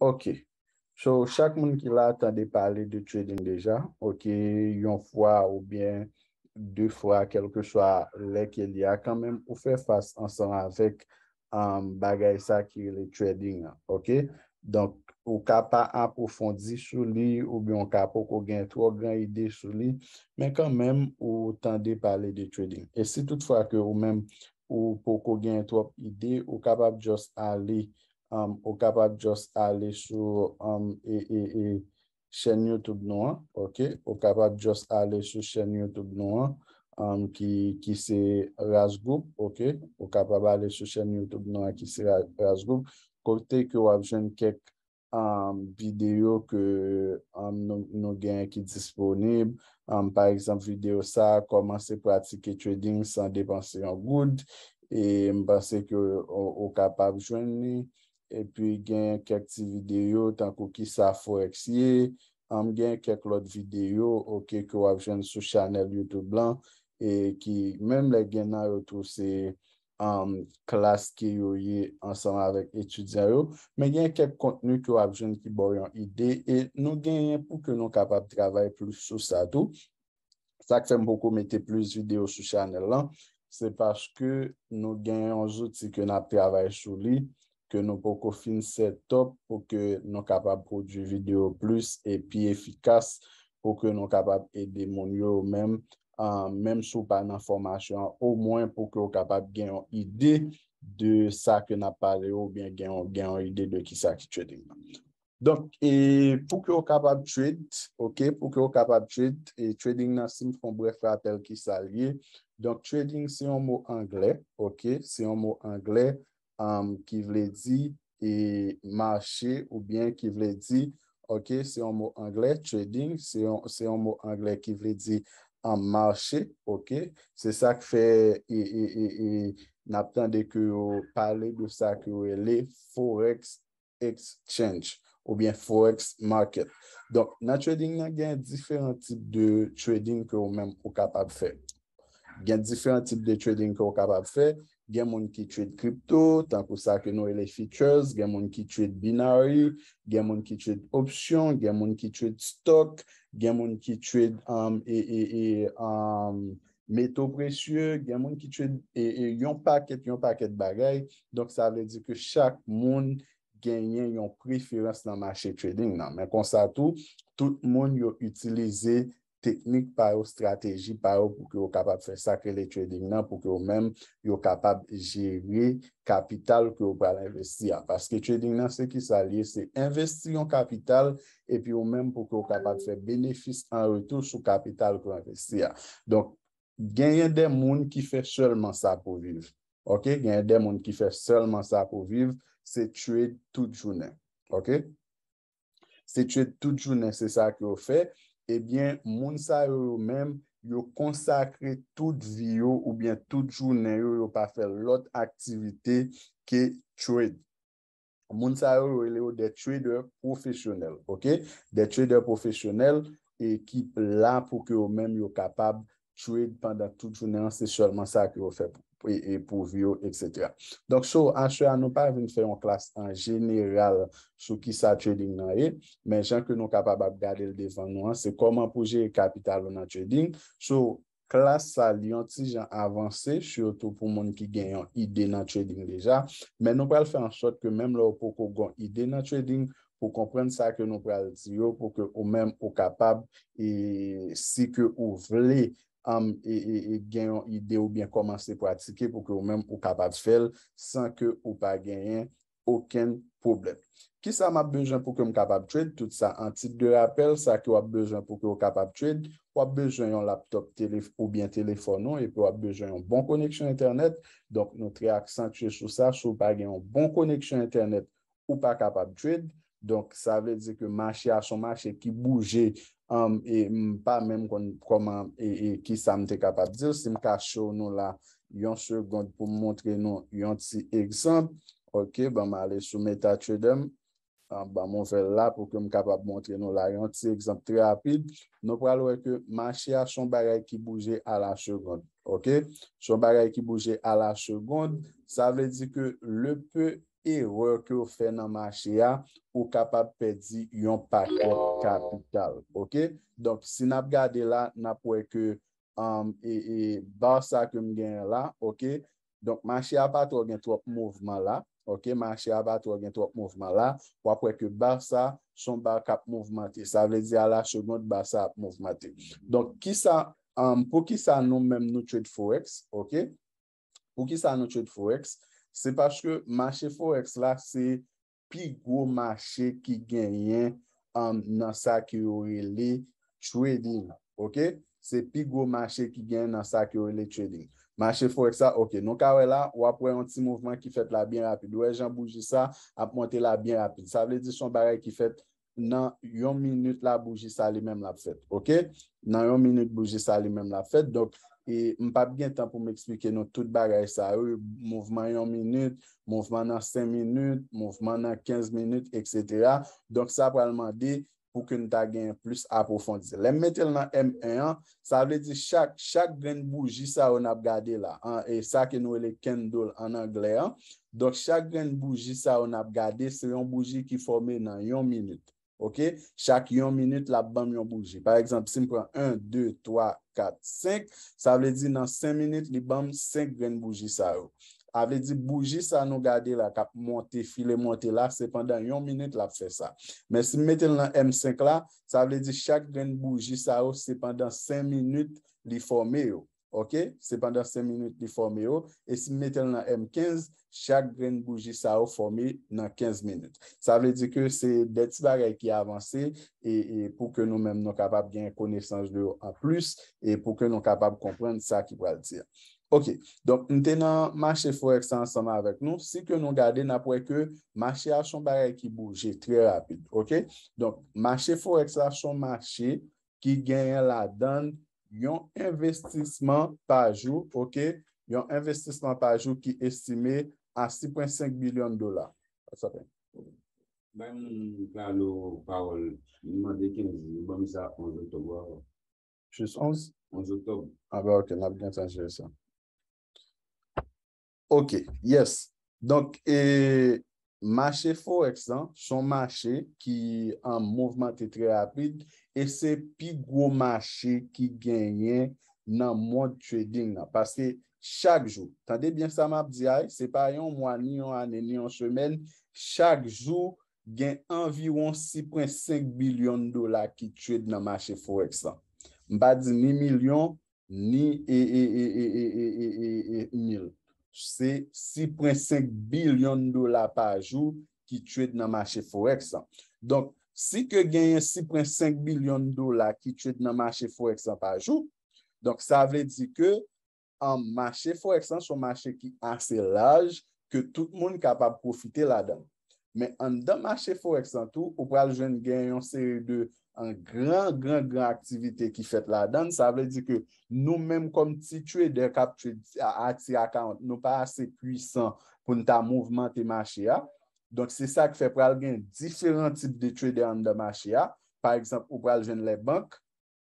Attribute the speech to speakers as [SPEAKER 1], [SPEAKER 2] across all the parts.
[SPEAKER 1] Ok, so chak moun ki la tande pale de trading deja, ok, yon fwa ou bien de fwa kelke chwa le ke li a kanmem ou fe fwa ansan avek bagay sa ki le trading, ok. Donk ou kapa apofondi sou li ou biyon kapo ko gen trok gen ide sou li, men kanmem ou tande pale de trading. E si tout fwa ke ou men ou poko gen trok ide, ou kapap jost ale yon. Um, ou kapap jost um, e, e, e, ale sou chen YouTube noua, um, ou kapap jost ale sou chen YouTube noua ki se rase goup, ou kapap ale sou chen YouTube noua ki se rase goup, kote ki ou avjen kek video ke nou gen ki disponib, par exemple video sa, koman se pratike trading san depanse yon goud, e mpase ki ou kapap avjen ni, epi genye kek ti videyo tanko ki sa foreksiye, am genye kek lot videyo o kek yo ap jen sou chanel YouTube lan, e ki mem le gen nan yo tou se klas ki yo ye ansan avèk etudyan yo, men genye kek kontenu yo ap jen ki bo yon ide, e nou genye pou ke nou kapap travèl plou sou sa tou, sa kem pou kou mette plou videyo sou chanel lan, se pache ke nou genye anjouti ke nap travèl sou li, e ke nou pou kon fin set-up pou ke nou kapap pou di video plus epi efikas pou ke nou kapap edi moun yo mèm, mèm sou pa nan formasyon ou mwen pou ke ou kapap gen yon ide de sa ke nan pale ou bien gen yon ide de ki sa ki trading nan. Donk, e, pou ke ou kapap trade, ok, pou ke ou kapap trade, e trading nan simpon bref rappel ki sa liye, donk trading se yon mou angle, ok, se yon mou angle, Um, ki vle di e marche ou bien ki vle di ok, se yon mou angle trading, se yon mou angle ki vle di an um, marche ok, se sa k fe e, e, e, e nap tande ki yo pale do sa ki yo ele forex exchange ou bien forex market donk, nan trading nan gen diferent tip de trading ki yo men ou kapab fe gen diferent tip de trading ki yo kapab fe gen moun ki trade kripto, tan pou sa ke nou e le features, gen moun ki trade binary, gen moun ki trade option, gen moun ki trade stock, gen moun ki trade um, e, e, e, um, meto precie, gen moun ki trade yon paket, yon paket bagay, dok sa vle di ke chak moun genyen yon preference nan mashe trading nan. Men konsa tou, tout moun yo utilize teknik paro, strategi paro pou ki yo kapab fè sakre le trading nan pou ki yo mèm yo kapab jiri kapital pou ki yo pral investi a. Paske trading nan se ki sa liye se investi yon kapital epi yo mèm pou ki yo kapab fè benefis an retou sou kapital pou ki yo investi a. Donk gen yon den moun ki fè solman sa pou viv. Ok, gen yon den moun ki fè solman sa pou viv se tue tout jounen. Ok, se tue tout jounen se sa ki yo fè. ebyen mounsa yo yo men yo konsakre tout vi yo ou byen tout jounen yo yo pa fè lot aktivite ke trade. Mounsa yo yo ele yo de trader profesyonel, ok? De trader profesyonel e ekip la pou ke yo men yo kapab trade pandan tout jounen yo, se chalman sa ki yo fè pou. pou vyo, etc. Donk sou, e an sou an nou pa vin fè yon klas an jeneral sou ki sa trading nan e, men jan ke nou kapab ap gade l devan nou an, se koman pou jè kapital ou nan trading. Sou, klas sa liyon ti jan avanse, chiyoto pou moun ki gen yon ide nan trading deja, men nou pal fè an sot ke menm lò pou ko gon ide nan trading, pou kompren sa ke nou pal diyo, pou ke ou menm ou kapab si ke ou vle yon am e, e, e genyon ide ou bien koman se pratike pou ke ou men ou kapap fel san ke ou pa genyen oken problem. Ki sa ma bejyon pou ke ou kapap twede? Tout sa, an tit de rapel, sa ki wap bejyon pou ke ou kapap twede, wap bejyon yon laptop ou bien telefonon, e pou wap bejyon yon bon koneksyon internet, donk nou tri aksantye sou sa sou pa genyon bon koneksyon internet ou pa kapap twede, Donk, sa ve di ke machi a son machi ki bouje e pa menm kon koman e ki sa mte kapap dir. Si m ka show nou la yon segond pou m montre nou yon ti ekzamp. Ok, ba bon, m ale sou meta chedem. Ah, ba bon, m mou fe la pou ke m kapap montre nou la yon ti ekzamp trapid. Nou pralwe ke machi a son bagay ki bouje a la segond. Ok, son bagay ki bouje a la segond. Sa ve di ke le pe... e wèkè ou fè nan manche ya ou kapap pedi yon pakot kapital, ok? Donk, si nap gade la, nap wèkè e bar sa kem gen la, ok? Donk, manche ya bat wèkè ou gen twop mouvman la ok, manche ya bat wèkè ou gen twop mouvman la wèkè ou bar sa son bar kap mouvman te, sa wèkè la seconde bar sa ap mouvman te Donk, ki sa, um, pou ki sa nou mèm nou trade forex, ok? Pou ki sa nou trade forex Se pache ke mache forex la se pi gwo mache ki genyen nan sa ki yori li trading la. Ok? Se pi gwo mache ki genyen nan sa ki yori li trading la. Mache forex la, ok. Nou ka wè la, wap wè yon ti mouvment ki fet la byen rapide. Wè jan bouji sa ap monte la byen rapide. Sa wè di son bagay ki fet nan yon minute la bouji sa li menm la fet. Ok? Nan yon minute bouji sa li menm la fet. Ok? E mpap gen tan pou m'eksplike nou tout bagay sa ou, e, mouvman yon minute, mouvman nan 5 minute, mouvman nan 15 minute, etc. Donk sa pralman de pou ke nou ta gen plus aprofondise. Lèm metel nan M1, sa vle di chak gren bouji sa ou nan ap gade la. E sa ke nou e le kendol an angle. Donk chak gren bouji sa ou nan ap gade, se yon bouji ki fome nan yon minute. Ok, chak yon minute la bame yon bougie. Par exemple, si m kwen 1, 2, 3, 4, 5, sa vle di nan 5 minute li bame 5 gren bougie sa yo. A vle di bougie sa nou gade la kap monte filet monte la, se pandan yon minute la fwe sa. Men si m meten lan M5 la, sa vle di chak gren bougie sa yo, se pandan 5 minute li fwome yo. Ok, se pandan 5 minute li formi yo, e si metel nan M15, chak gren bouji sa yo formi nan 15 minute. Sa vle di ke se deti barek ki avanse, e, e pou ke nou men nou kapab gen koneysanj de yo an plus, e pou ke nou kapab kompren sa ki wale dire. Ok, donk, nte nan mache forek sa ansama avek nou, si ke nou gade na pou e ke mache asyon barek ki bouje tre rapid. Ok, donk, mache forek sa asyon mache ki genyen la donk yon investisman pa jou, ok, yon investisman pa jou ki estime a 6.5 bilyon dola. Pas apen. Ben plan nou parol, yon mande 15, yon ban misa 11 otobwa. Jus 11? 11 otobwa. A be ok, nab gen tansye san. Ok, yes. Donk, e mache fowek san, son mache ki an mouvment te tre apid, e E se pi gwo machi ki genyen nan mwad trading nan. Paske chak jow. Tande byen sa m ap di ay. Se pa yon mwan, yon ane, yon chemen. Chak jow gen environ 6.5 bilion dola ki trade nan machi Forex sa. Mba di ni milyon, ni e e e e e e e e e e e. Mil. Se 6.5 bilion dola pa jow ki trade nan machi Forex sa. Donk. Si ke genyen 6.5 bilyon dola ki chwe nan mache foreksan pa jou, donk sa vle di ke an mache foreksan sou mache ki ase laj, ke tout moun kapap profite la dan. Men an dan mache foreksan tou, ou pral jwen genyen seri 2 an gran, gran, gran aktivite ki fete la dan, sa vle di ke nou menm kom ti chwe de kap chwe a ti akant, nou pa ase pwisan kon ta mouvment te mache a, Donk se sa ki fe pral gen diferent tip de trader an de machia. Par exemple, ou pral gen le bank,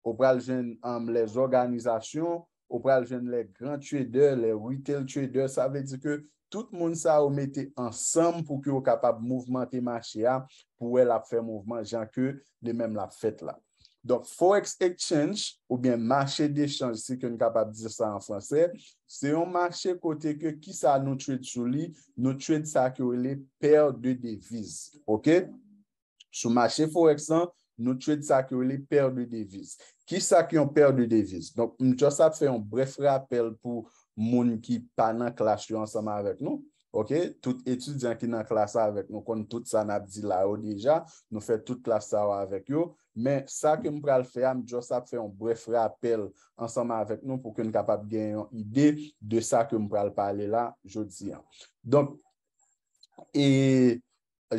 [SPEAKER 1] ou pral gen am les organizasyon, ou pral gen le gran trader, le retail trader. Sa ve di ke tout moun sa ou mette ansam pou ki ou kapab mouvmenti machia pou el ap fe mouvment jan ke de menm la fet la. Donc forex exchange ou bien marché d'échange, si ke nou kapabize sa an fransè, se yon marché kote ke ki sa nou trade sou li, nou trade sa ki ou li per de devise, ok? Sou marché forex sa, nou trade sa ki ou li per de devise. Ki sa ki yon per de devise? Donc mou chosa te fè yon bref rappel pou moun ki pa nan clash yon ansama avèk nou. Ok, tout etudiant ki nan klasa avèk nou kon tout sa nabdi la ou deja, nou fè tout klasa ou avèk yo, men sa ke m pral fè, a mi djo sa fè, on bref rappel ansama avèk nou pou ke nou kapap genyon ide de sa ke m pral pale la jodi an. Don, e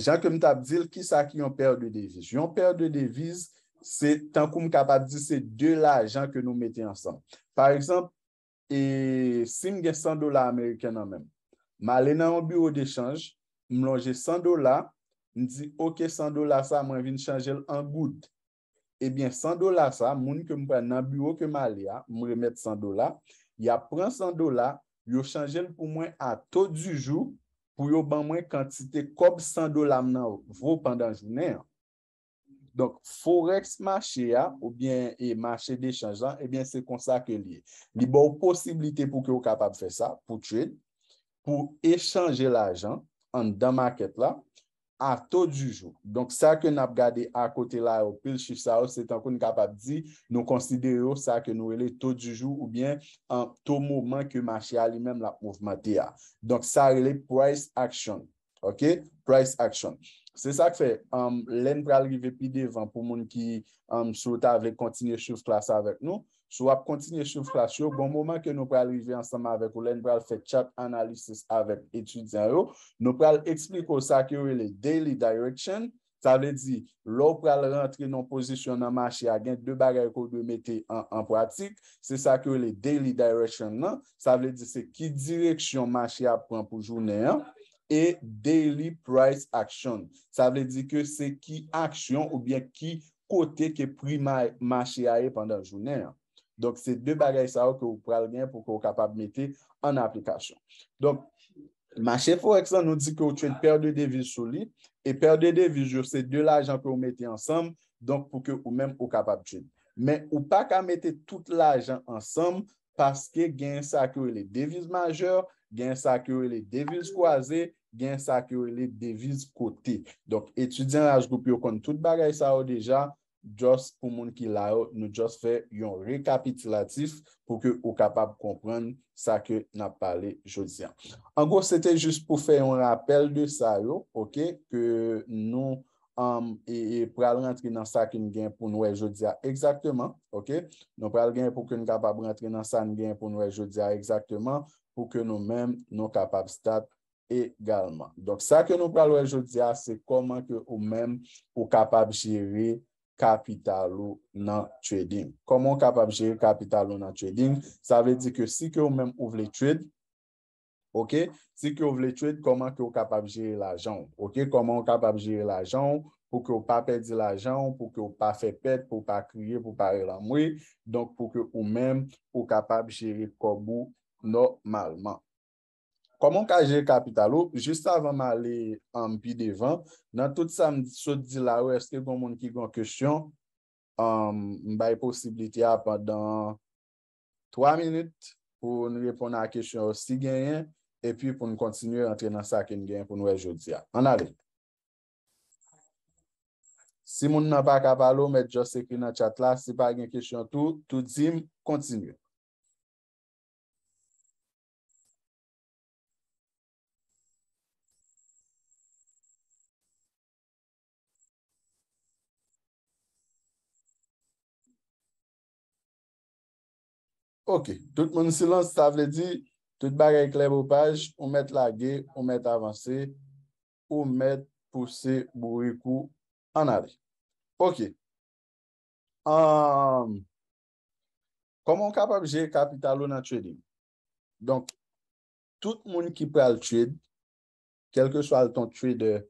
[SPEAKER 1] jan ke m tap dil ki sa ki yon per de devise. Yon per de devise, se tankou m kapap di se de la jan ke nou meti ansam. Par exemple, e sim gen 100 dolar Ameriken an menm. ma alè nan an bureau d'échange, m lòjè 100 dola, m di, ok, 100 dola sa, m wè vin chanjèl an goud. Ebyen, eh 100 dola sa, mouni ke m wè nan bureau ke ma alè a, m wè met 100 dola, ya pran 100 dola, yo chanjèl pou mwen a to du jou, pou yo ban mwen kantite kop 100 dola m nan vò pendant jenè an. Donk, forex mache a, oubyen, e mache d'échange an, ebyen, eh se konsa ke li. Li bon posibilite pou ki yo kapab fè sa, pou trede, pou echanje l'ajan an damaket la a to dujou. Donk sa ke nap gade a kote la ou pil chif sa ou, se tankou nou kapap di, nou konsidere ou sa ke nou ele to dujou ou bien an to mouman ke machi a li menm la moufman de a. Donk sa ele price action, ok? Price action. Se sa ke fe, um, len pralrive pide van pou moun ki um, sou ta vek kontinye chif klasa vek nou, sou ap kontinye chouflas yo, bon mouman ke nou pral rive ansama avek ou lèn pral fè chat analisis avek etudian yo, nou pral ekspliko sa ki ou e le daily direction, sa vè di, lò pral rentre nou posisyon nan machi a gen, dè bagay ko dè mette an pratik, se sa ki ou e le daily direction nan, sa vè di se ki direksyon machi a pran pou jounè a, e daily price action, sa vè di ke se ki aksyon ou bè ki kote ke pri machi a e pandan jounè a. Donk se de bagay sa ou ke ou pral gen pou ke ou kapab mette an aplikasyon. Donk, ma chef oreksan nou di ke ou chen perde devise sou li, e perde devise jou se de la ajan pou ou mette ansam, donk pou ke ou men pou kapab chen. Men ou pa ka mette tout la ajan ansam, paske gen sa ki ou le devise majeur, gen sa ki ou le devise kwaze, gen sa ki ou le devise kote. Donk, etudyan la jgoupi ou kon tout bagay sa ou deja, jos pou moun ki la yo, nou jos fè yon rekapitilatif pou ke ou kapab kompren sa ke nap pale jodia. An gwo, se te jist pou fè yon rappel de sa yo, ok, ke nou am um, e, e pral rentre nan sa ke nou gen pou nou e jodia ekzaktman, ok, nou pral gen pou ke nou kapab rentre nan sa nou gen pou nou e jodia ekzaktman pou ke nou men nou kapab stat ekgalman. Donk sa ke nou pral ou e jodia se koman ke ou men ou kapab jiri. kapital ou nan trading. Koman kapab jere kapital ou nan trading? Sa ve di ke si ke ou men ou vle trade, ok, si ke ou vle trade, koman ke ou kapab jere l'ajan? Ok, koman ou kapab jere l'ajan pou ke ou pa pedi l'ajan, pou ke ou pa fe pet, pou pa kriye, pou pa re la mwe, donk pou ke ou men ou kapab jere kobou nan malman. Komon ka je kapital ou, jist avan ma li an pi devan, nan tout sa m sou di la ou, eske bon moun ki kon kèsyon, m bay posibilite a padan 3 minute pou nou repon nan kèsyon osi genyen, epi pou nou kontinu entrenan sa ken genyen pou nou e jodi a. An ale. Si moun nan baka palo, met josekri nan chat la, si bagen kèsyon tou, tou di m kontinu. Tout moun silans, sa vle di, tout bagay kleb ou page, ou met lage, ou met avanse, ou met puse bourri kou anare. Ok. Koman kapabje kapital ou nan trading? Donc, tout moun ki pral trade, kelke so al ton trader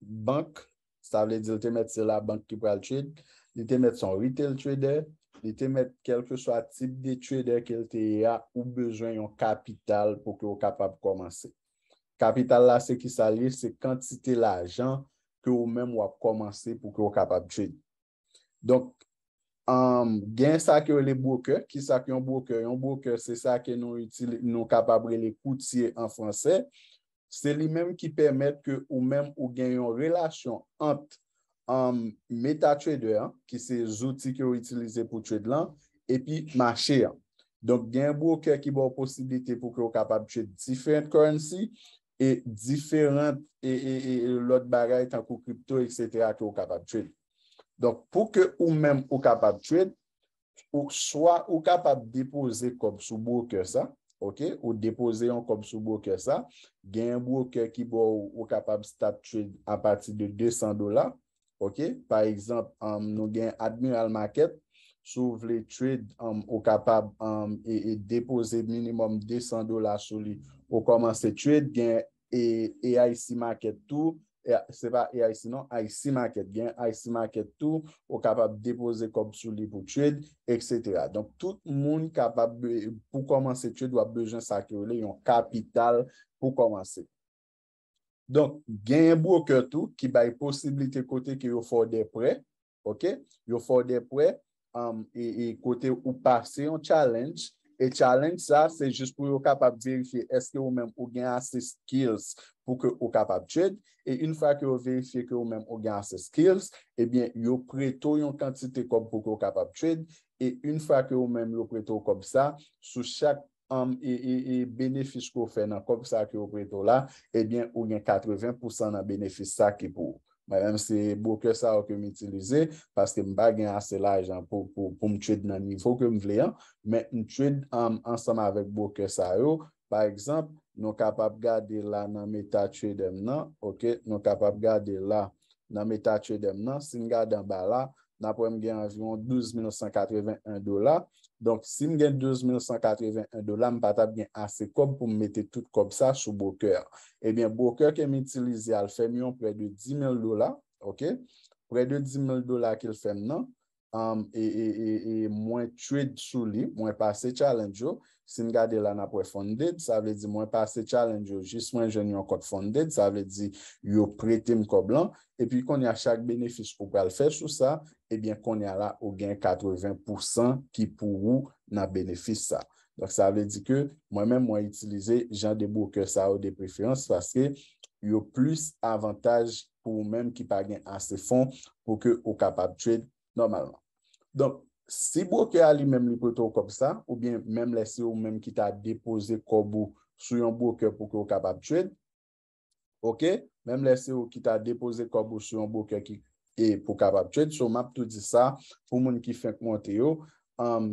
[SPEAKER 1] bank, sa vle di, lte met se la bank ki pral trade, lte met son retail trader, de te met kelke so a tip de trader ke l te ya ou bejwen yon kapital pou ke ou kapab komanse. Kapital la se ki sa li, se kantite la jan ke ou men wap komanse pou ke ou kapab trade. Donk, gen sa ke ou le broker, ki sa ki yon broker, yon broker se sa ke nou kapab re le koutier an franse, se li men ki pemet ke ou men ou gen yon relasyon ant Um, MetaTrader, ki se zouti ki ou itilize pou trade lan, epi maché. Donk gen bou ke ki bou posibilite pou ki ou kapab trade diferent currency e diferent e, e, e, lot bagay tankou kripto, etc. ki ou kapab trade. Donk pou ke ou men ou kapab trade, ou kapab depose kom sou bou ke sa, ou depose yon kom sou bou ke sa, gen bou ke ki bou ou kapab start trade apati de 200 dolar, Par exemple, um, nou gen Admiral Market sou vle trade um, ou kapab um, e, e depoze minimum 200 dolar sou li ou komanse trade gen IC Market 2 ou kapab depoze kop sou li pou trade, etc. Donk tout moun kapab pou komanse trade wap bejan sakyo li yon kapital pou komanse. Donk, genye mbo ke tou ki ba y posibilite kote ki yo fò de pre, ok? Yo fò de pre, um, e, e kote ou pase yon challenge. E challenge sa, se jist pou yo kapap verifiye eske ou men ou genye ase skills pou ke ou kapap trade. E yon fwa ke yo verifiye ke ou men ou genye ase skills, ebyen yo preto yon kantite kop pou ke ou kapap trade. E yon fwa ke ou men yo preto kop sa, sou chak, am, i, i, i, benefis ko fe nan kok sa ki ou preto la, ebyen eh ou gen 80% nan benefis sa ki pou. Mwen mse bouke sa ou ke m itilize, paske m ba gen ase la ajan pou, pou, pou, pou m tred nan nivou ke m vle ya, men m tred am, ansama avek bouke sa yo par ekzamp, nou kapap gade la nan meta tredem nan, ok nou kapap gade la nan meta tredem nan, sin gade an bala nan pou m gen avyon 12 1981 dola, Donk, si m gen 2,181 dola, m patap gen ase kob pou m mette tout kob sa sou broker. Ebyen, eh broker ke m itilize al fèm yon pre de 10,000 dola, ok? Pre de 10,000 dola ki l fèm nan. E, e, e, e mwen trade sou li, mwen pase challenge yo, sin gade la nan pre-funded, sa vle di mwen pase challenge yo, jis mwen jen yon kote funded, sa vle di yo prete mko blan, e pi kon ya chak benefis pou kal fè chou sa, e bien kon ya la ou gen 80% ki pou ou nan benefis sa. Sa vle di ke mwen men mwen itilize jan de bou ke sa ou de preferans, sa vle di yo plus avantaj pou mwen ki pa gen ase fon pou ke ou kapab trade normalman. Donk, si broker a li menm li koto kopsa, ou bien menm lesi e ou menm ki e ta depoze kobu sou yon broker pou kabap twed. Ok? Menm lesi ou ki ta depoze kobu sou yon broker ki pou kabap twed. So, map tou di sa pou moun ki fèk monteyo.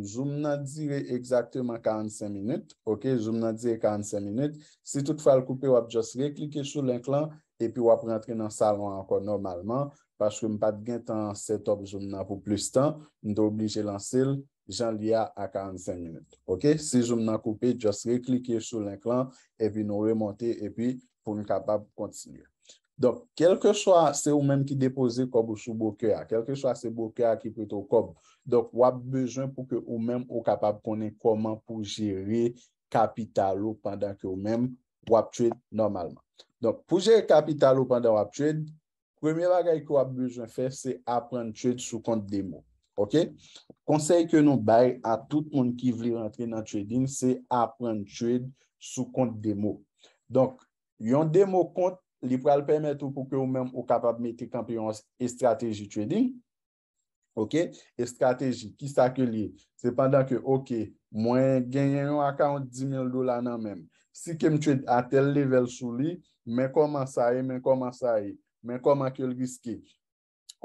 [SPEAKER 1] Zoum nan dire ekzaktèman 45 minute. Ok? Zoum nan dire 45 minute. Si tout fal koupe, wap just reklike sou link lan, epi wap rentre nan salon anko normalman. Paske m pat gen tan setop jom nan pou plis tan, m do oblije lansil jan liya a 45 min. Ok, si jom nan koupe, just re-klike sou link lan, e vi nou remonte, e pi pou m kapab kontinye. Don, kelke chwa se ou men ki depose kob ou sou bouke a, kelke chwa se bouke a ki pweto kob, don wap bejwen pou ke ou men ou kapab konen koman pou jere kapital ou pandan ke ou men wap tred normalman. Don, pou jere kapital ou pandan wap tred, premye lagay ki wap bejwen fè, se apren trade sou kont demo. Ok? Konsey ke nou baye a tout moun ki vli rentre nan trading, se apren trade sou kont demo. Donk, yon demo kont, li pral pèmèt ou pou kè ou mèm ou kapab meti kampiyons e strateji trading. Ok? E strateji, ki sa ke li, se pandan ke, ok, mwen genyen yon akant 10.000 dola nan mèm. Si ke m trade a tel level sou li, mè koman sa e, mè koman sa e. men koman ke l riske,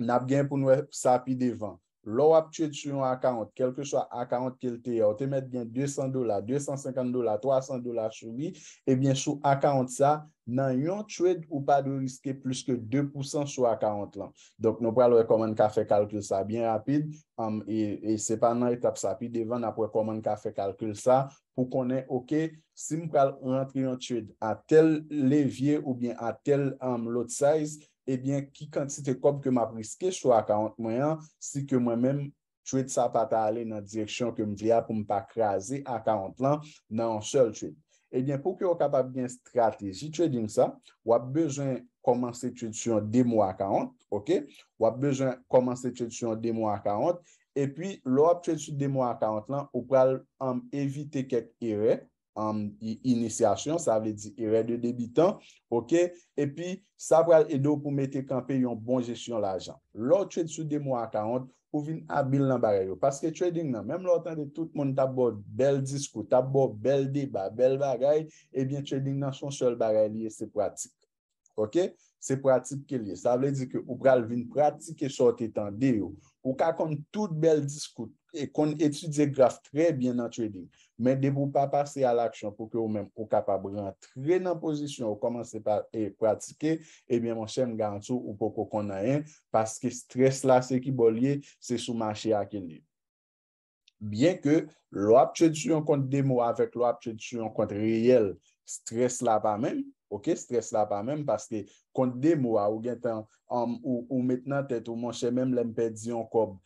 [SPEAKER 1] nap gen pou nou e sa api devan, lor ap twede sou yon a 40, kelke sou a 40 kelte, ou te met gen 200 dola, 250 dola, 300 dola sou mi, e bie sou a 40 sa, nan yon twede ou pa do riske plus ke 2% sou a 40 lan. Dok nou pral rekomende ka fe kalkul sa, bie rapide, e, e sepan nan etap sa api devan, ap rekomende ka fe kalkul sa, pou konen, ok, si m pral rentre yon twede a tel levye, ou bie a tel lot size, Ebyen eh ki kantite kop ke m ap riske chou ak aont mwen an, si ke mwen menm trade sa eh pata ale nan direksyon ke m diya pou m pa krasi ak aont lan nan an sol trade. Ebyen pou ki yo kapap gen strategi trading sa, wap bejan komanse trade chou yon demo ak aont, ok? Wap bejan komanse trade chou yon demo ak aont, e pi lo ap trade chou demo ak aont lan, ou pral am evite ket erek. an inisiyasyon, sa vle di ire de debitan, ok? E pi, sa pral edo pou mette kampe yon bon jesyon l'ajan. Lò, tred sou demo akant pou vin abil nan baray yo. Paske trading nan, mem lò tan de tout moun tabo bel diskou, tabo bel deba, bel bagay, e eh bin trading nan son sol baray liye se pratik. Ok? Se pratik ke liye. Sa vle di ke ou pral vin pratik e sote tan de yo. Ou ka kon tout bel diskou e kon etudie graf trey bin nan trading. Ok? men de pou pa pase al aksyon pou ke ou men ou kapabran tre nan pozisyon ou komanse pa e pratike, ebyen monsen m gantou ou poko konayen, paske stres la se ki bolye se sou manche akeni. Bien ke lo ap chedisyon kont demo avèk lo ap chedisyon kont reyel, stres la pa men, ok, stres la pa men, paske kont demo avèk ou monsen m lèmpe diyon kob,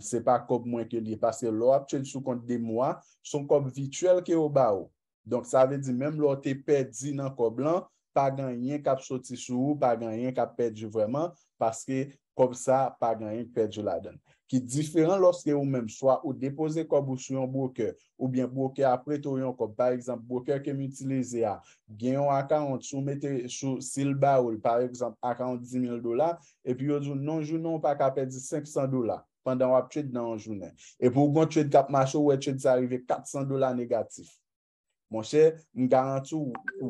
[SPEAKER 1] se pa kob mwen ke li, paske lo ap chen sou konti de mwa, son kob vituel ke yo ba ou. Donk sa ve di, menm lo te pedi nan kob lan, pa ganyen kap soti sou, pa ganyen kap pedi vreman, paske kob sa, pa ganyen kap pedi la den. Ki diferan loske yo menm, swa ou depose kob ou sou yon broker, ou bien broker apre to yon kob, par exemple, broker ke mi utilize a, genyon akant sou, mette sou sil ba ou, par exemple, akant 10.000 dola, epi yo zon nonjou non pa kap pedi 500 dola. pandan wap twede nan anjounen. E pou goun twede kap macho, wè twede sa rive 400 dola negatif. Monshe, m garantou,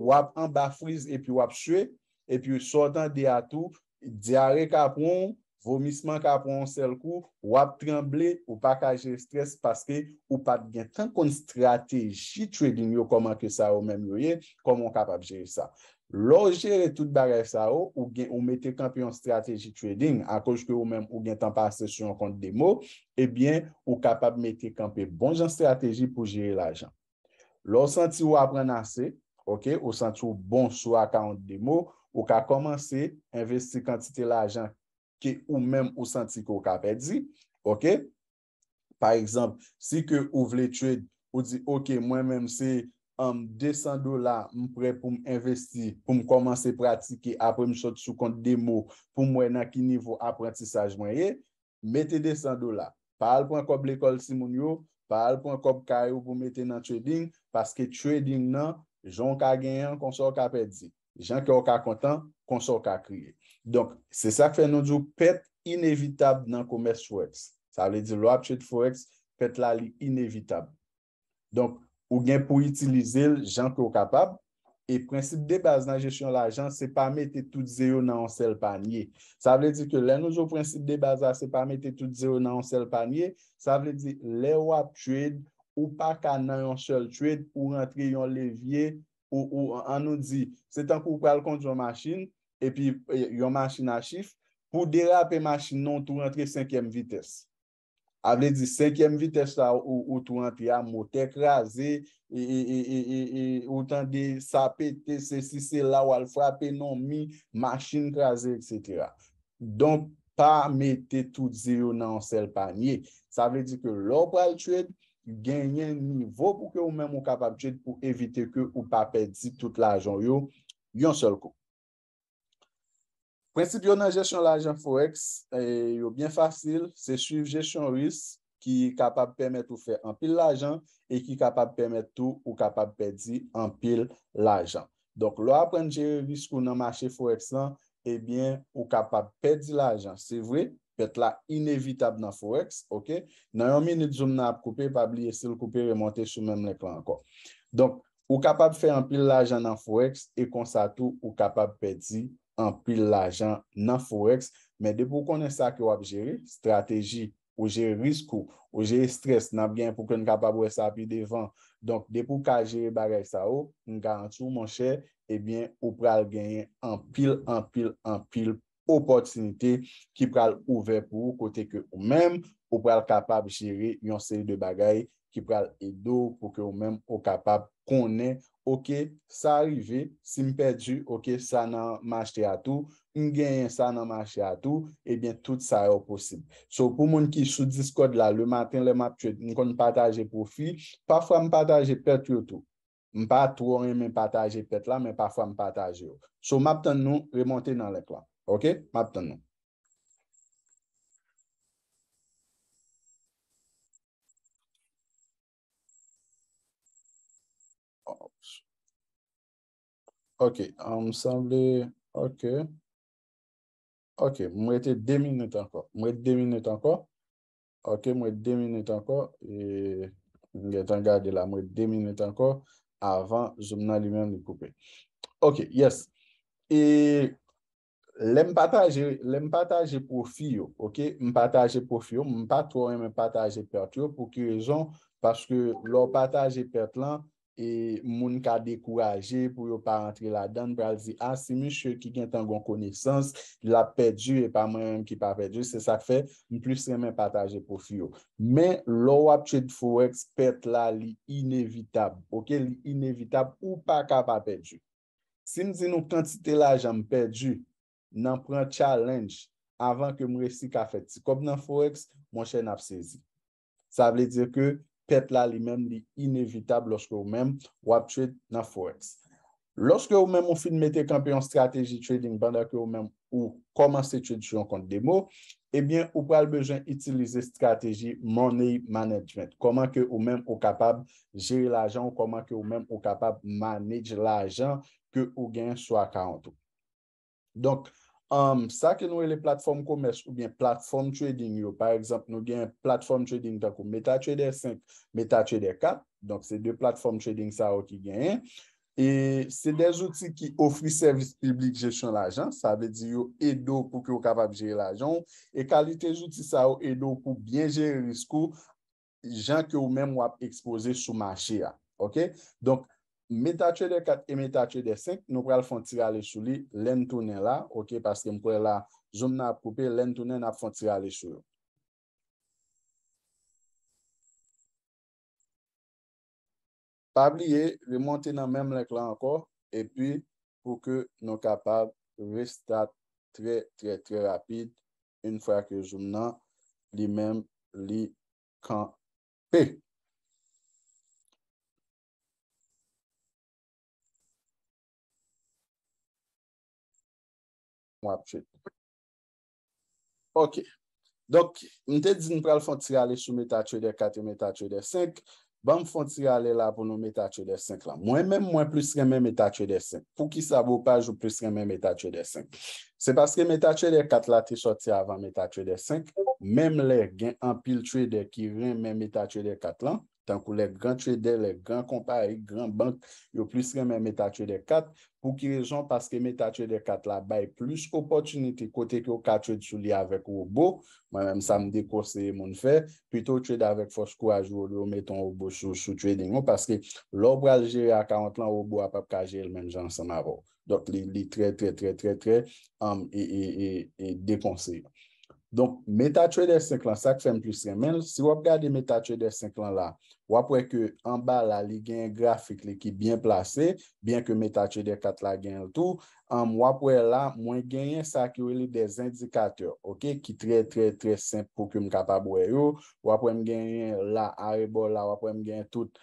[SPEAKER 1] wap anba friz, epi wap chwe, epi sou dan de atou, diare kap ron, vomisman kap ron sel kou, wap tremble, ou pa kaje stres, paske ou pa gen tan kon strategi twede yon koman ke sa ou menm yoyen, koman kap ap jere sa. Lò jere tout bagay sa ou, ou gen ou mette kampi yon strategi trading, akouj ke ou menm ou gen tanpaste sou yon konti demo, ebyen eh ou kapap mette kampi bon jan strategi pou jere l'ajan. Lò ou santi ou apre nan se, ok, ou santi ou bon sou akant demo, ou ka komanse investi kantite l'ajan ke ou menm ou santi ko kapè di, ok? Par exemple, si ke ou vle trade, ou di, ok, mwen menm se... 200 dola mpre pou m investi pou m komanse pratike apre m chote sou kont demo pou m wè nan ki nivou aprentisaj mwenye mette 200 dola. Pal pou an kop l'ekol si moun yo, pal pou an kop kayo e pou mette nan trading paske trading nan, joun ka genyan konsor ka pedzi. Joun ki wak kontan, konsor ka kriye. Donk, se sa k fe nou djou pet inevitab nan komers forex. Sa wè di lo ap chet forex, pet la li inevitab. Donk, Ou gen pou itilize l jan pou kapap. E prinsip de baz nan jesyon la jan se pa mette tout ze yo nan an sel panye. Sa vle di ke lè nou zo prinsip de baz la se pa mette tout ze yo nan an sel panye. Sa vle di lè wap chwed ou pa ka nan an sel chwed ou rentre yon levye ou an nou di. Se tan pou pral kont yon masin e pi e, yon masin a chif pou derape masin non tou rentre 5e vites. A vle di, sekye mvi testa ou tou an pya motè krasè, e ou tan de sa pète se si se la ou al frapè nan mi, machin krasè, etc. Don pa mette tout ziyo nan sel panye. Sa vle di ke lopal chwed genyen nivou pou ke ou men mou kapap chwed pou evite ke ou pa pedi tout la ajon yo yon sol ko. Prinsip yo nan jesyon la ajan forex, e, yo byen fasil, se suiv jesyon risk ki kapab pemet ou fe anpil la ajan e ki kapab pemet tou ou kapab pedi anpil la ajan. Donk lo apren jere viskou nan mache forex lan, ebyen ou kapab pedi la ajan. Se vwe, pet la inevitab nan forex, ok? Nan yon minute zoom nan ap koupe, pa bli esil koupe remonte sou menm leklan anko. Donk, ou kapab fe anpil la ajan nan forex, e konsa tou ou kapab pedi anpil la ajan. anpil la jan nan forex, men depo konen sa ki wap jere, strategi, ou jere riskou, ou jere stres nan bien pou ke n kapabwe sa api devan, donk depo ka jere bagay sa ou, n garantou monshe, ebyen eh ou pral genyen anpil, anpil, anpil, opotinite ki pral ouve pou kote ke ou men, ou pral kapab jiri yon seri de bagay ki pral edo pou ke ou men ou kapab konen, ok sa arrive, si mperdi, ok sa nan machete a tou, mgenye sa nan machete a tou, ebyen tout sa yo posib. So pou moun ki sou diskod la, le matin le map ni kon pataje pou fi, pafwa m pataje pet yotou. M pa tou orin men pataje pet la, men pafwa m pataje yotou. So map tan nou remonte nan lekwa. Ok, maintenant.
[SPEAKER 2] Ok, on me semble...
[SPEAKER 1] Ok. Ok, moi été deux minutes encore. Moi deux minutes encore. Ok, moi deux minutes encore. Et je vais garder là, moi deux minutes encore avant Zoom lui-même de couper. Ok, yes. Et Le m pataje pou fiyo, m pataje pou fiyo, m pataje pou fiyo, m pataje pou fiyo pou ki rejon, paske lor pataje pet lan, e moun ka dekouraje pou yo pa rentre la dan, pra li si asimil ah, chwe ki gen tangon koneysans, la pedju e pa mwen ki pa pedju, se sa fe, m plis remen pataje pou fiyo. Men lor wap chwe t fowex pet la li inevitab, ok, li inevitab ou pa ka pa pedju. nan pran challenge avan ke mou resi ka feti. Kop nan forex, moun chen ap sezi. Sa vle dir ke, pet la li men li inevitab loske ou men wap trade nan forex. Loske ou men moun fin mette kampi yon strategi trading banda ke ou men ou koman se trade chou yon kont demo, ebyen ou pral bejwen itilize strategi money management. Koman ke ou men ou kapab jere la jan ou koman ke ou men ou kapab manege la jan ke ou gen sou akanto. Donk, Um, sa ke nou e le platform komers ou bien platform trading yo, par exemple nou gen platform trading tako MetaTrader 5, MetaTrader 4, donk se de platform trading sa ou ki gen. E se de zouti ki ofri servis publik jesyon la jan, sa ve di yo edo pou ki ou kapab jere la jan, e kalite zouti sa ou edo pou bien jere riskou jan ki ou men wap expose sou machi ya, ok? Donk. Meta che de kat e meta che de senk nou pral fon tir ale sou li len tounen la. Ok, paske nou pral la zoom nan ap koupe, len tounen ap fon tir ale sou. Pab liye, remonte nan menm lek la ankor. E pi pou ke nou kapab restat tre, tre, tre rapide. Un fwa ke zoom nan, li menm li kanpe. ap chete. Ok. Donk, mte di nou pral fonsi gale sou MetaTrader 4 ou MetaTrader 5 ban fonsi gale la pou nou MetaTrader 5 la. Mwen mwen mwen plus remen MetaTrader 5. Pou ki sa vopaj ou plus remen MetaTrader 5. Se paske MetaTrader 4 la te sorti avan MetaTrader 5, mem le gen an pil trade ki remen MetaTrader 4 la. tan kou le gran trader, le gran kompa, le gran bank, yo plis remen meta trader kat pou ki rejon paske meta trader kat la baye plis opotunite kote ki yo kat trader sou li avek ou bo, man mèm sa m dekonseye moun fè, pwito trader avek fos kouaj yo, yo meton ou bo sou trading ou, paske lòb wèl jè a 40 lan ou bo ap ap kajè l men jan sa m avò, dot li tre tre tre tre tre am e dekonseye. Donk MetaTrader 5 lan, sa ki fèm plis remen, si wap gade MetaTrader 5 lan la, wap wè ke anba la li genye grafik li ki bien plase, bien ke MetaTrader 4 la genye loutou, wap wè la mwen genye sa ki wè li de zindikate, ok, ki tre tre tre semp pou ki m kapab wè yo, wap wè m genye la arebo la, wap wè m genye tout.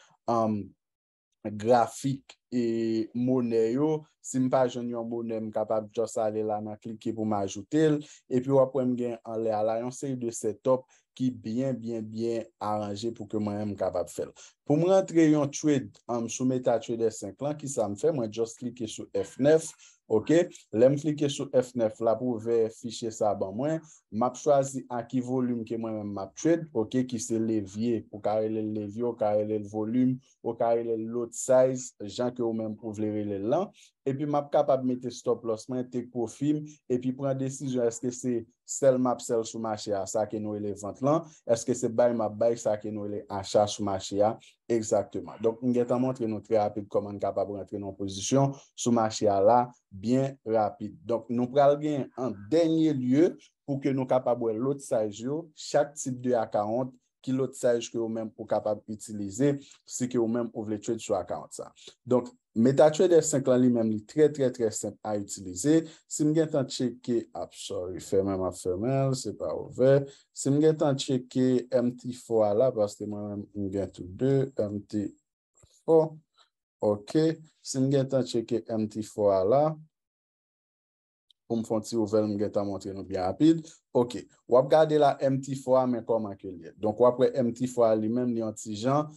[SPEAKER 1] grafik e mounen yo, si m pa jen yon mounen, m kapap jos ale la, m a klike pou m ajoute el, epi wap wap m gen ale ala, yon seri de setop, ki byen byen byen aranje, pou ke m a m kapap fel. Pou m rentre yon twede, m soumeta twede 5 lan, ki sa m fe, m a jos klike sou F9, m a jos klike sou F9, Ok, lem flike sou F9 la pou ve fichye sa ban mwen, map chwazi an ki volume ke mwen map trade, ok, ki se levye, pou karele levye, pou karele volume, pou karele lot size, jan ke ou men pou vlerele lan. epi map kapab me te stop losman, te profime epi pren desisyon, eske se sel map sel sou machia, sa ke nou ele vant lan, eske se buy map buy sa ke nou ele achat sou machia exakteman, donk ngetan montre nou tre rapid koman kapab rentre nou en pozisyon sou machia la, bien rapid, donk nou pral gen en denye lye pou ke nou kapab wè lout saj yo, chak tip de akant, ki lout saj ki ou men pou kapab itilize, si ki ou men pou vletre sou akant sa, donk Meta trade F5 lan li menm li tre tre tre simple a itilize. Si mwen gen tan cheke, ap sorry, fermen ma fermen, se pa ouve. Si mwen gen tan cheke M34 la, pas te man men mwen gen tou 2, M34. Ok, si mwen gen tan cheke M34 la, pou mwen fon ti ouve, mwen gen tan montre nou byan apid. Ok, wap gade la M34 men kon man ke li. Donk wap we M34 li menm li an ti jan.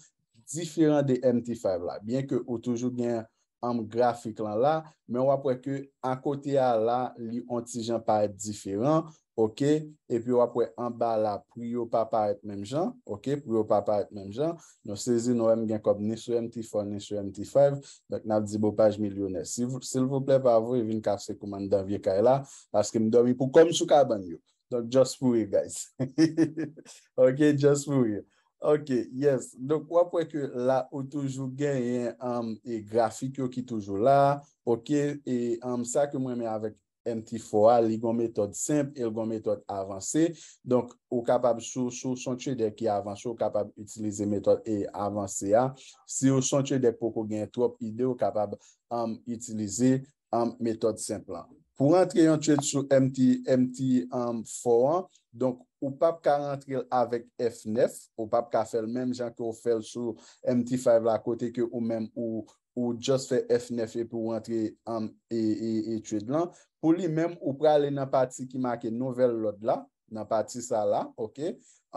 [SPEAKER 1] Diferent de MT5 la. Bien ke ou toujou gen am grafik lan la. Men wapwe ke an kote ya la li ontijan paret diferent. Ok. E pi wapwe an ba la priyo pa paret menm jan. Ok. Priyo pa paret menm jan. Nou sezi nou em gen kob ni sou MT4, ni sou MT5. Dok nap di bo paj milioner. Si l vople pa avou evin kase kouman davye ka la. Paske mi davye pou kom sou kaban yo. Dok just for you guys. Ok. Just for you. Ok, yes, donc wapwe ke la ou toujou gen yon grafik yo ki toujou la, ok, e am um, sa ke mwen men avèk MT4A, li gon metod simp, el gon metod avansè, donk ou kapab sou sonche de ki avansè ou kapab itilize metod e avansè a, si ou sonche de poko gen trop ide ou kapab am um, itilize am um, metod simp lan. pou rentre yon trade sou mt4 an, um, donk ou pap ka rentre avèk f9, ou pap ka fèl mèm jan ki ou fèl sou mt5 la kote ke ou mèm ou just fè f9 e pou rentre um, e trade lan, pou li mèm ou pralè nan pati ki make nouvel lod la, nan pati sa la, ok,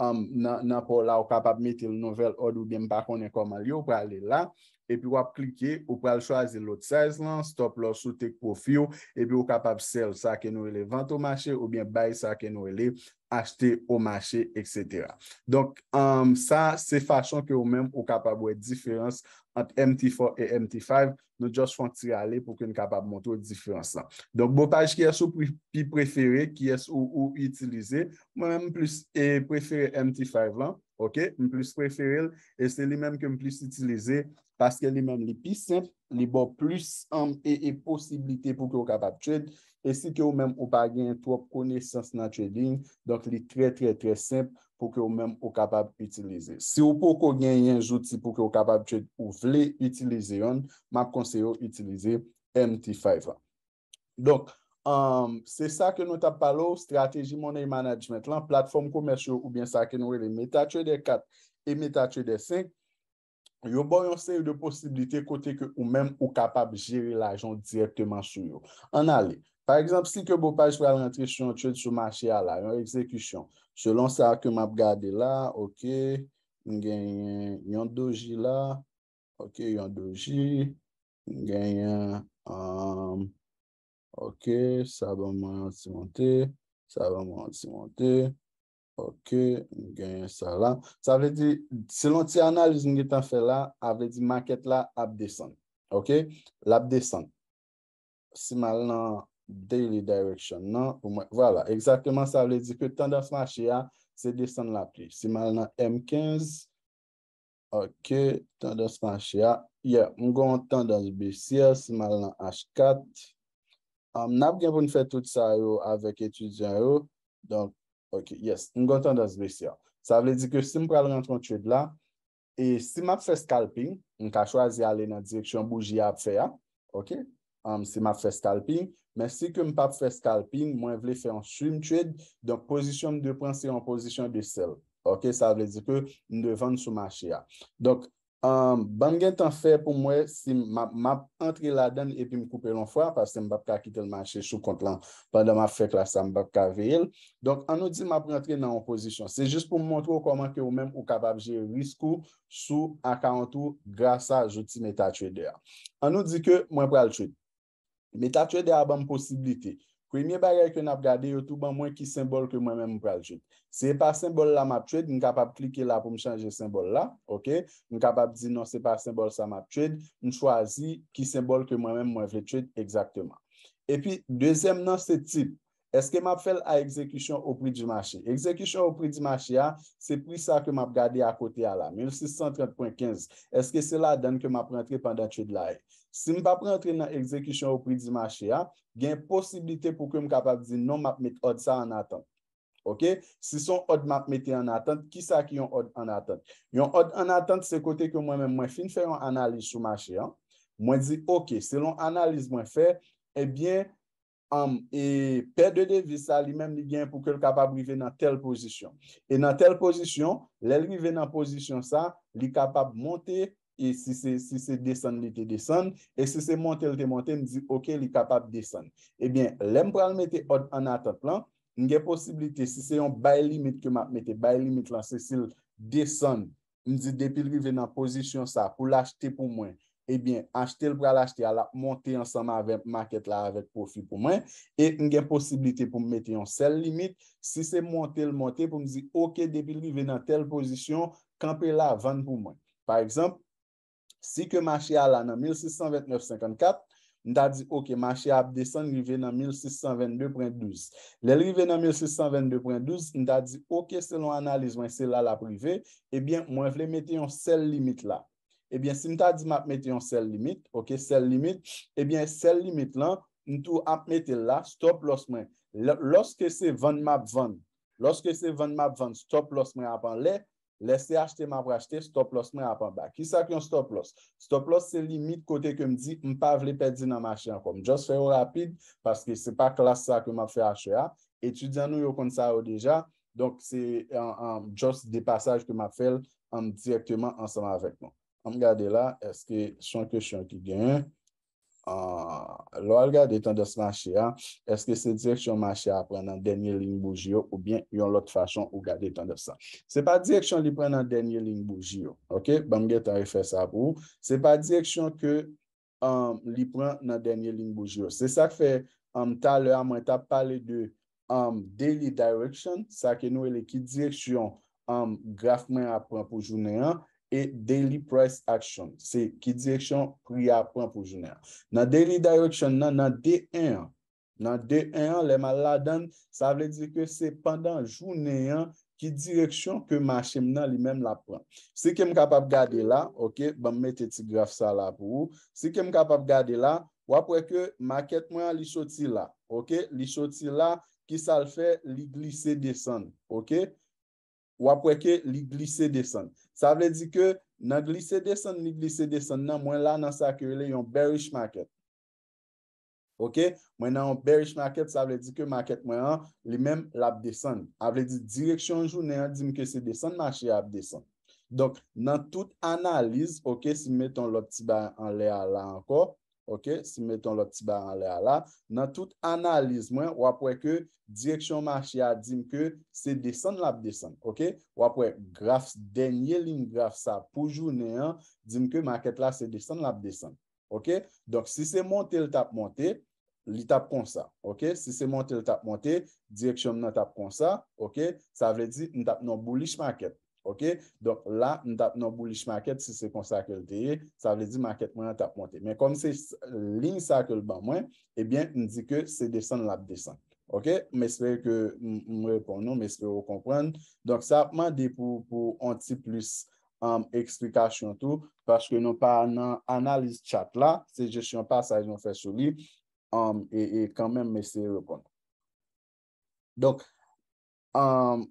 [SPEAKER 1] nan pou la ou kapap metil nouvel lod ou bèm pa konen komal yo pralè la, epi wap klike, ou pral chwaze lout sez lan, stop lout sou tek profyo, epi ou kapab sel sa ke nou ele vant ou machè, ou bien bay sa ke nou ele achte ou machè, etc. Donk, um, sa, se fachon ke ou men ou kapab wè diferans ant MT4 et MT5, nou jous fwantir ale pou ke nou kapab montou diferans lan. Donk, bo paj ki es ou pi preferè, ki es ou itilize, mwen men plus e preferè MT5 lan, Ok, mi plis preferil e se li menm ke mi plis itilize paske li menm li pi simp, li bo plis am e posibilite pou ke ou kapap ched, e si ke ou menm ou pa gen 3 konesans nan chedding, donk li tre tre tre simp pou ke ou menm ou kapap itilize. Si ou pou kon gen yon jouti pou ke ou kapap ched ou vle itilize yon, ma konseyo itilize MT5. Donk, Um, c'est ça que nous tapalons, stratégie money management, la plateforme commercial ou bien ça qui nous est les métatrées des 4 et métatrées des 5 yo bon, yon sè yon de possibilité côté que ou même ou capable gérer l'argent directement sous yon, en allé par exemple, si ke bou page frère l'entrée sous marché à l'art, yon exécution selon ça que map gardé là ok, yon gagne yon doji là ok, yon doji yon gagne ok um, Ok, sa ban mwen yon ti monte. Sa ban mwen yon ti monte. Ok, mwen genye sa la. Sa vle di, se lon ti analize mwen genye tan fe la, a vle di maket la ap desen. Ok, l ap desen. Si mal nan daily direction nan, pou mwen, wala, ekzakteman sa vle di ke tanda fman che ya, se desen la pli. Si mal nan M15, ok, tanda fman che ya, ya, mwen genye tanda fman che ya, si mal nan H4, Um, nap gen pou nou fè tout sa yo avèk etudyan yo. Donk, ok, yes, nou gantan dan zbe sya. Sa vle di ke si m pral rentron twed la, e si m ap fè scalping, m ka chwazi ale nan direksyon bouji ap fè ya, ok, um, si m ap fè scalping, men si ke m pa fè scalping, m wè vle fè an shwim twed, donk pozisyon m dè pransè an pozisyon dè sel. Ok, sa vle di ke m devan soumache ya. Donk, Ban gen tan fe pou mwen si m ap entre la den e pi m koupe lon fwa Pas se m bap ka ki tel manche sou kont lan Pandan m ap fe klasa m bap ka ve el Donk an nou di m ap rentre nan oposisyon Se jist pou m montrou koman ke ou men ou kapap je riskou Sou akantou grasa jouti MetaTrader An nou di ke mwen pral chou MetaTrader a ban posibilite Premye bagay ke nap gade, yo tou ban mwen ki sembol ke mwen men mwen praljit. Se pa sembol la map trade, mwen kapap klike la pou mwen chanje sembol la, ok? Mwen kapap di, non, se pa sembol sa map trade, mwen chwazi ki sembol ke mwen men mwen vle trade, ekzakteman. E pi, dezem nan se tip, eske map fel a ekzekisyon ou pri di machi? Ekzekisyon ou pri di machi a, ah, se pri sa ke map gade akote a la, 1630.15. Eske se la dan ke map rentre pandan trade la e? Si m pa prentre nan ekzekisyon ou pri di ma che a, gen posibilite pou ke m kapab di non map met od sa an atan. Ok, si son od map mette an atan, ki sa ki yon od an atan? Yon od an atan se kote ke mwen men mwen fin fè yon analize sou ma che a, mwen di, ok, se yon analize mwen fè, ebyen, eh am, e per de devisa li menm li gen pou ke l kapab rive nan tel pozisyon. E nan tel pozisyon, l el rive nan pozisyon sa, li kapab monte, e si se desen li te desen, e si se monte li te monte, mi di, okey, li kapap desen. Ebyen, lem pou al mette an atop lan, nge posibilite, si se yon bay limit ke map mette, bay limit lan, se sil desen, mi di, depil vi ven an pozisyon sa, pou l'achete pou mwen, ebyen, eh achete l pou l'achete, al ap monte yon sama avè, market la avè, profi pou mwen, e nge posibilite pou mwete yon sel limit, si se monte l monte, pou mi di, okey, depil vi ven an tel pozisyon, kanpe la avan pou mwen. Par exemple, Si ke machi a la nan 1629.54, nou ta di ok, machi a ap desen grive nan 1622.12. Le grive nan 1622.12, nou ta di ok, selon analiz mwen se la la prive, ebyen mwen vle meti yon sel limit la. Ebyen si nou ta di map meti yon sel limit, ok, sel limit, ebyen sel limit lan, nou tou ap meti la, stop los mwen. Loske se van map van, loske se van map van, stop los mwen ap an le, Lese achete ma pra achete, stop loss me apan ba. Ki sa ki an stop loss? Stop loss se limit kote ke m di, m pa vle pedi nan machi an kom. Just fè yo rapide, paske se pa klas sa ke m ap fè ache a. Etudyan nou yo kon sa yo deja, donk se an just de passage ke m ap fè an direktman anseman avèk non. An m gade la, eske chanke chanke genye? Ah, lò al gade tan de sa manche a, ah, eske se direksyon manche a apren nan denye ling bouji yo ou bien yon lot fachon ou gade tan de sa. Se pa direksyon li pren nan denye ling bouji yo, ok, ban mge tan refe sa pou, se pa direksyon ke um, li pren nan denye ling bouji yo. Se sa fe, um, ta le amweta pale de um, daily direction, sa ke nou e le ki direksyon grafmen apren pou jounen a, E daily price action, se ki direksyon kri apren pou jounen an. Nan daily direksyon nan, nan de en an. Nan de en an, le ma la dan, sa vle di ke se pandan jounen an, ki direksyon ke ma chem nan li men la pren. Se ke m kapap gade la, ok, ba m met eti graf sa la pou ou. Se ke m kapap gade la, wapwe ke maket mwen li choti la, ok, li choti la ki sal fe li glise desen, ok. Ou apweke li glise desan. Sa vle di ke nan glise desan, li glise desan nan mwen la nan sa akere le yon berish maket. Ok, mwen nan yon berish maket sa vle di ke maket mwen an li men l ap desan. A vle di direksyon jou ne an di mke se desan, mwache ap desan. Donk nan tout analiz, ok si meton l ot ti ba an le ala anko. Ok, si meton lot ti baran le ala, nan tout analizman wapwe ke direksyon manche ya dim ke se desen la ap desen. Ok, wapwe graf denye lin graf sa poujou neyan, dim ke maket la se desen la ap desen. Ok, donk si se monte le tap monte, li tap kon sa. Ok, si se monte le tap monte, direksyon nan tap kon sa, ok, sa vredi ni tap nan boulish maket. ok, donk la, nou tap nou boulish maket, se se kon sakle deye, sa vle di maket mwen tap monte, men kon se lin sakle ban mwen, ebyen nou di ke se desen lap desen ok, m espere ke m repon nou, m espere ou kompran, donk sa apman de pou, pou anti plus um, explikasyon tou paske nou pa nan analiz chat la, se jesyon pa sa yon fè soli um, e, e, e, kanmen m espere ou kon donk, an um,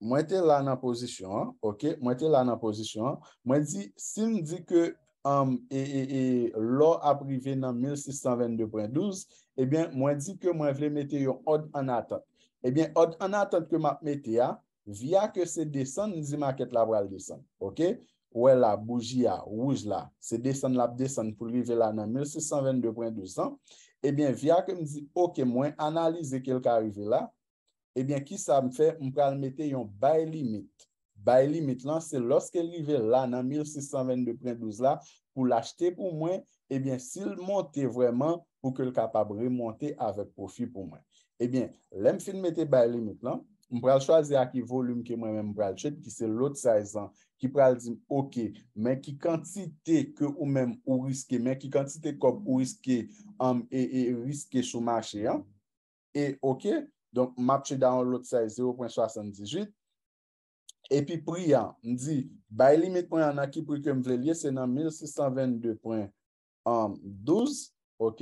[SPEAKER 1] Mwen te la nan pozisyon, ok, mwen te la nan pozisyon, mwen di, si m di ke am um, e, e, e lo ap rive nan 1622.12, ebyen eh mwen di ke mwen vle meteyo od an atat. Ebyen eh od an atat ke map meteya, via ke se desen di ma ket labral desen, ok, wè la bouji ya, wouj la, se desen la ap desen pou rive la nan 1622.12, ebyen eh via ke m di, ok, mwen analize ke l ka rive la, ebyen ki sa m fè, m pral metè yon by limit. By limit lan, se loske li ve la nan 1622.12 la, pou l'achete pou mwen, ebyen si l monte vwèman pou ke l kapab remonte avèk profi pou mwen. Ebyen, lem fin metè by limit lan, m pral chwazi a ki volume ke mwen m pral chet, ki se lot sa y zan, ki pral di m ok, men ki kantite ke ou men ou riske, men ki kantite kop ou riske am e, e riske sou machè an, e ok, Donk map che download sa e 0.78. E pi pri ya, ni di, bay limit pou yon aki pou yon kem vle liye, se nan 1622.12, ok,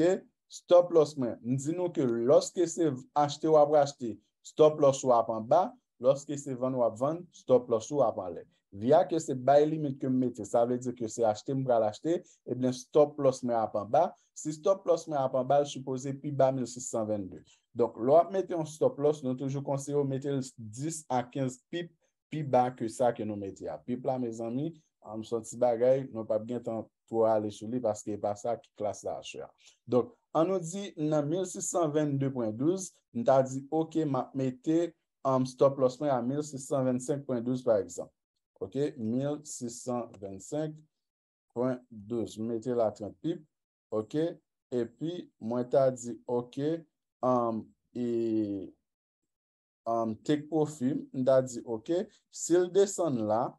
[SPEAKER 1] stop loss men. Ni di nou ke loske se achete ou apre achete, stop loss ou apan ba, loske se ven ou ap ven, stop loss ou apan le. Liya ke se bay limit kem mette, sa vle di ke se achete mou pral achete, e eh bnen stop loss men apan ba. Si stop loss men apan ba, se supose pi ba 1622. Donk, lo ap mette yon stop loss, nou toujou konseyo mette yon 10 a 15 pip, pi ba ke sa ke nou mette ya. Pip la, me zanmi, am son ti bagay, nou pa bientan pou alè chou li, paske pa sa ki klas la a che ya. Donk, an nou di, nan 1622.12, nou ta di, ok, ma mette yon stop loss me a 1625.12, par exemple. Ok, 1625.12, mette la 30 pip, ok, epi, mwen ta di, ok, Um, e, um, tek pou film, nda di, ok, sil desan la,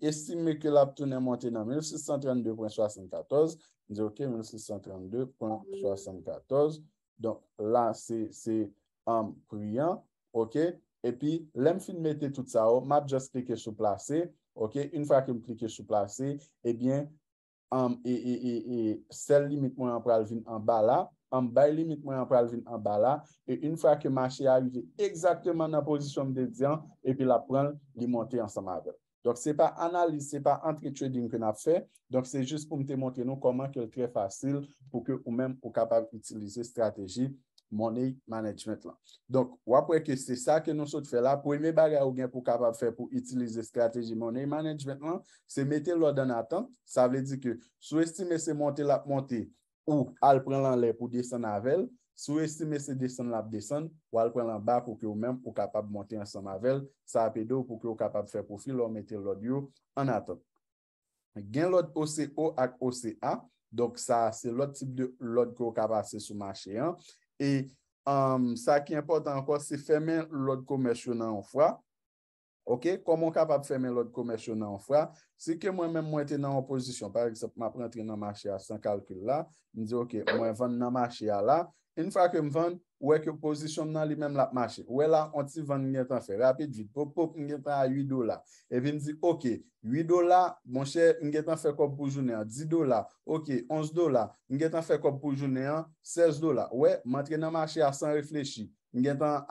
[SPEAKER 1] esime ke la ptounen monte nan 1632.74, di, ok, 1632.74, donk la, se kriyan, um, ok, epi, lem fin mette tout sa o, mat just kike sou plase, ok, un fa ke m kike sou plase, e bien, e, e, sel limit mwen an pral vin an ba la, an bay limit mwen an pral vin an ba la, e yon fwa ke machè a arrive ekzakteman nan pozisyon mde diyan, epi la pral li monte an sa madè. Donk se pa analize, se pa entretrading ke nan fe, donk se jist pou mte montre nou koman ke l tre fasil pou ke ou men pou kapab itilize strategi money management lan. Donk wapwe ke se sa ke nou sot fe la, pweme baga ou gen pou kapab fe pou itilize strategi money management lan, se mette lò dan atan, sa vle di ke sou estime se monte la pwente Ou al pren lan lè pou desan avèl, sou esime se desan lap desan, ou al pren lan bak pou ki ou mèm pou kapab monte yon son avèl, sa apè do pou ki ou kapab fè pou fi lò mètè lò diyo an atop. Gen lòd OCO ak OCA, dok sa se lòd tip de lòd ki ou kapase sou mache yon, e sa ki import anko se fèmen lòd ko mèche nan ou fwa. Ok, komon kapap fè men lòd komè chò nan ou fwa, se ke mwen men mwen te nan ou pozisyon, par exemple, mwen prentre nan mè chè a san kalkyl la, mwen di ok, mwen vè nan mè chè a la, in fwa ke mwen vè, wè ke pozisyon nan li mè mè la mè chè, wè la, onti vè nan mwen tan fè, rapide vide, popop, mwen getan a 8 dola, evi mwen di ok, 8 dola, mwen chè, mwen getan fè kop pou jounen, 10 dola, ok, 11 dola, mwen getan fè kop pou jounen, 16 dola, wè, mwen tre nan mè chè a san reflechi, mwen getan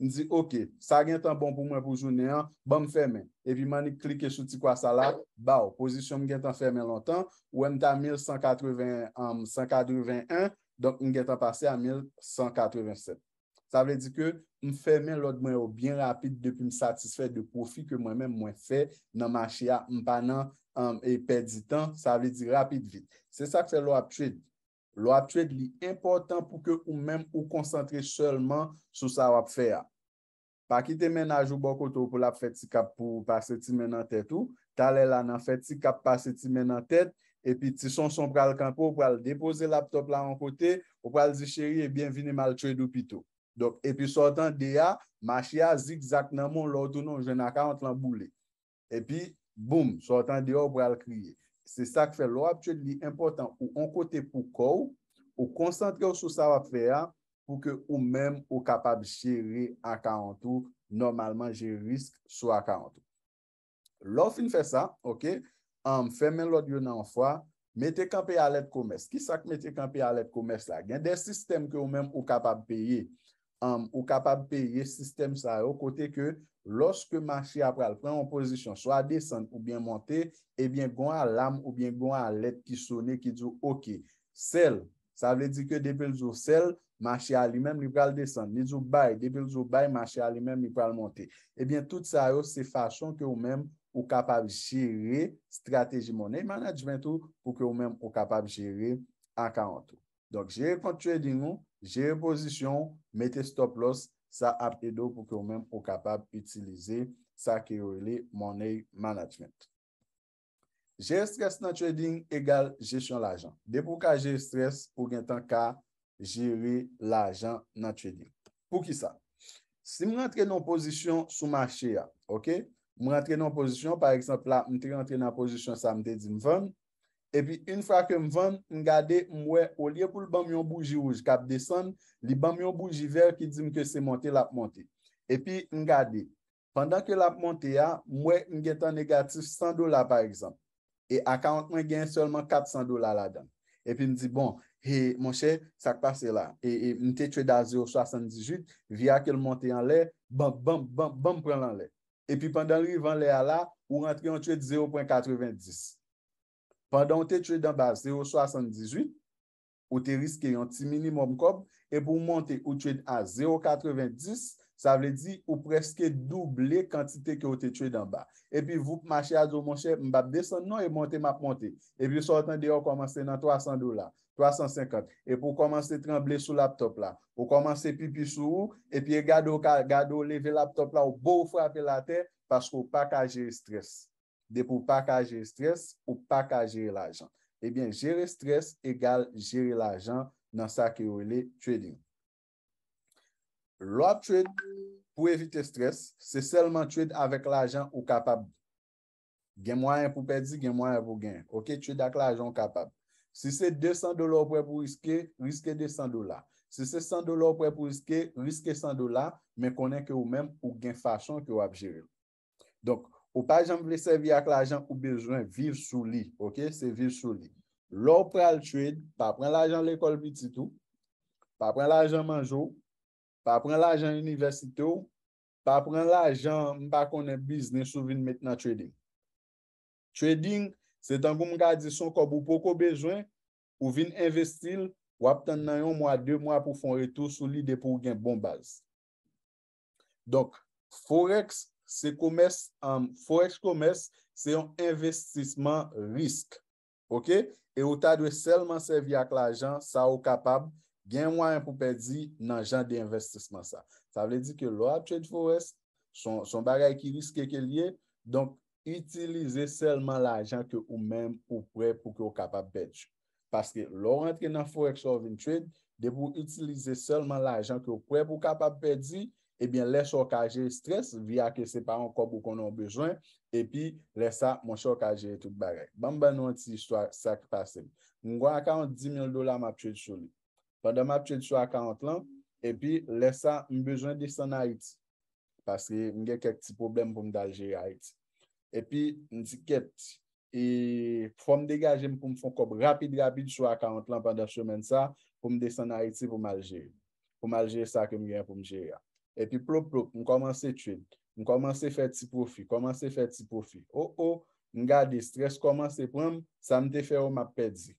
[SPEAKER 1] Ni di, ok, sa gen tan bon pou mwen pou jounen an, ban m fèmen. E vi man ni klik ke chou ti kwa sa la, ba ou, pozisyon m gen tan fèmen lontan, ou m tan 1181, donk m gen tan pase a 1187. Sa vè di ke m fèmen lòd mwen yo byen rapit depi m satisfè de profi ke mwen mè mwen fè, nan ma chè ya m panan e pè di tan, sa vè di rapit vit. Se sa k fè lò ap chèd. Lo ap tred li impotant pou ke ou menm ou konsantre selman sou sa wap fe a. Pakite menaj ou bokot ou pou lap fet si kap pou pase ti men an tet ou, tale la nan fet si kap pase ti men an tet, epi ti son son pral kampo ou pral depose laptop la an kote, ou pral zi cheri e eh bienvine mal tred ou pito. Epi sortan de a, machia zigzak nan moun loutou non jenaka an tlan boule. Epi boom, sortan de a ou pral kriye. Se sa ke fe lor apje li impotant ou an kote pou kou ou konsantre ou sou sa wap fe a pou ke ou men ou kapab jere akantou normalman jere risk sou akantou. Lor fin fe sa, ok, an fe men lor diyo nan an fwa, metekanpe a let koumes. Ki sak metekanpe a let koumes la? Gen de sistem ke ou men ou kapab peye. Ou kapab peye sistem sa yo kote ke... loske machi apral preman posisyon so a desen ou bien monte e eh bien gwen a lam ou bien gwen a let ki sone ki djou ok sel, sa vle di ke depil djou sel machi a li men li pral desen ni djou bay, depil djou bay machi a li men li pral monte, e eh bien tout sa yo se fasyon ke ou men ou kapab jire strategi mone manajmentou pou ke ou men ou kapab jire akarantou donk jere kontre dinou, jere posisyon mette stop loss Sa ap edo pou ke ou men ou kapab utilize sa kerele money management. Je estresse nan trading egal jesyon la jan. De pou ka je estresse pou gen tan ka jere la jan nan trading. Pou ki sa? Si mwen rentre nan pozisyon sou machè ya, ok? Mwen rentre nan pozisyon, par eksemp la, mwen tre rentre nan pozisyon sa mwen te di mwen ven. Epi, un fra ke m van, m gade, mwe, olye pou l bamyon bouji ouj, kap deson, li bamyon bouji ver ki di m ke se monte, l ap monte. Epi, m gade, pandan ke l ap monte a, mwe, m getan negatif 100 dola par exemple. E akantman gen solman 400 dola la dan. Epi, m di, bon, e, mon chè, sak pa se la. E, n te twe da 0.78, via ke l monte an le, bam, bam, bam, bam, pran lan le. Epi, pandan li van le a la, ou rentre an twe 0.90. Pandan ou te trade an ba 0.78, ou te riske yon ti minimum kob, e pou monte ou trade a 0.90, sa vle di ou preske double kantite ke ou te trade an ba. E pi vou mache a zo monshe, mbap desen nou e monte map monte. E pi sou otan deyo komanse nan 300 dola, 350. E pou komanse tremble sou laptop la, pou komanse pipi sou ou, e pi e gado leve laptop la ou bou frape la te, pasko pa kaje estresse. De pou pa ka jere stres ou pa ka jere l'ajan. Ebyen, eh jere stres egal jere l'ajan nan sa ki ou li trading. Lo ap trade pou evite stres, se selman trade avèk l'ajan ou kapab. Genmwa yon pou pedi, genmwa yon pou gen. Ok, trade ak l'ajan ou kapab. Se se 200 dolar pou epou riske, riske 200 dolar. Se se 100 dolar pou epou riske, riske 100 dolar. Men konen ke ou men ou gen fachon ki ou ap jere. Donk. Ou pa janm vle sevi ak l'ajan ou bejwen, viv sou li, ok? Se viv sou li. Lò pral trade, pa pran l'ajan l'ekol biti tou, pa pran l'ajan manjou, pa pran l'ajan universite ou, pa pran l'ajan mpa konen biznen sou vin met nan trading. Trading, se tan pou mga di son ko pou poko bejwen, ou vin investil, wap tan nan yon mwa dey mwa pou fon retou sou li de pou gen bon baz. Dok, forex, Se koumes, forex koumes, se yon investisman risk. Ok? E ou ta dwe selman sevi ak la ajan, sa ou kapab gen mwen pou pedi nan jan de investisman sa. Sa vle di ke lo ap trade forex, son bagay ki risk e ke liye. Donk, itilize selman la ajan ke ou men pou pre pou ke ou kapab pedi. Paske lo rentre nan forex orvin trade, de pou itilize selman la ajan ke ou pre pou kapab pedi, ebyen eh lè se okajè stres via ke se pa an kop ou konon bejwen e pi lè sa moun se okajè tout barek. Ban ban nou an ti istwa sak pasen. Mwen gwa an 40 10.000 dola m ap chèd chou li. Padan m ap chèd chou a 40 lan, e pi lè sa m bejwen desan a iti paske m gen kèk ti problem pou m dal jè a iti. E pi m di kèt e pou m degajè m pou m fon kop rapid rapid chou a 40 lan padan chou men sa pou m desan a iti pou m aljè. Pou m aljè sa ke m gen pou m jè a. E pi plop plop, m komanse tse tse, m komanse fè ti profi, komanse fè ti profi, o oh, o, oh, m gade stres komanse prem, sa m te fè ou m ap pedzi.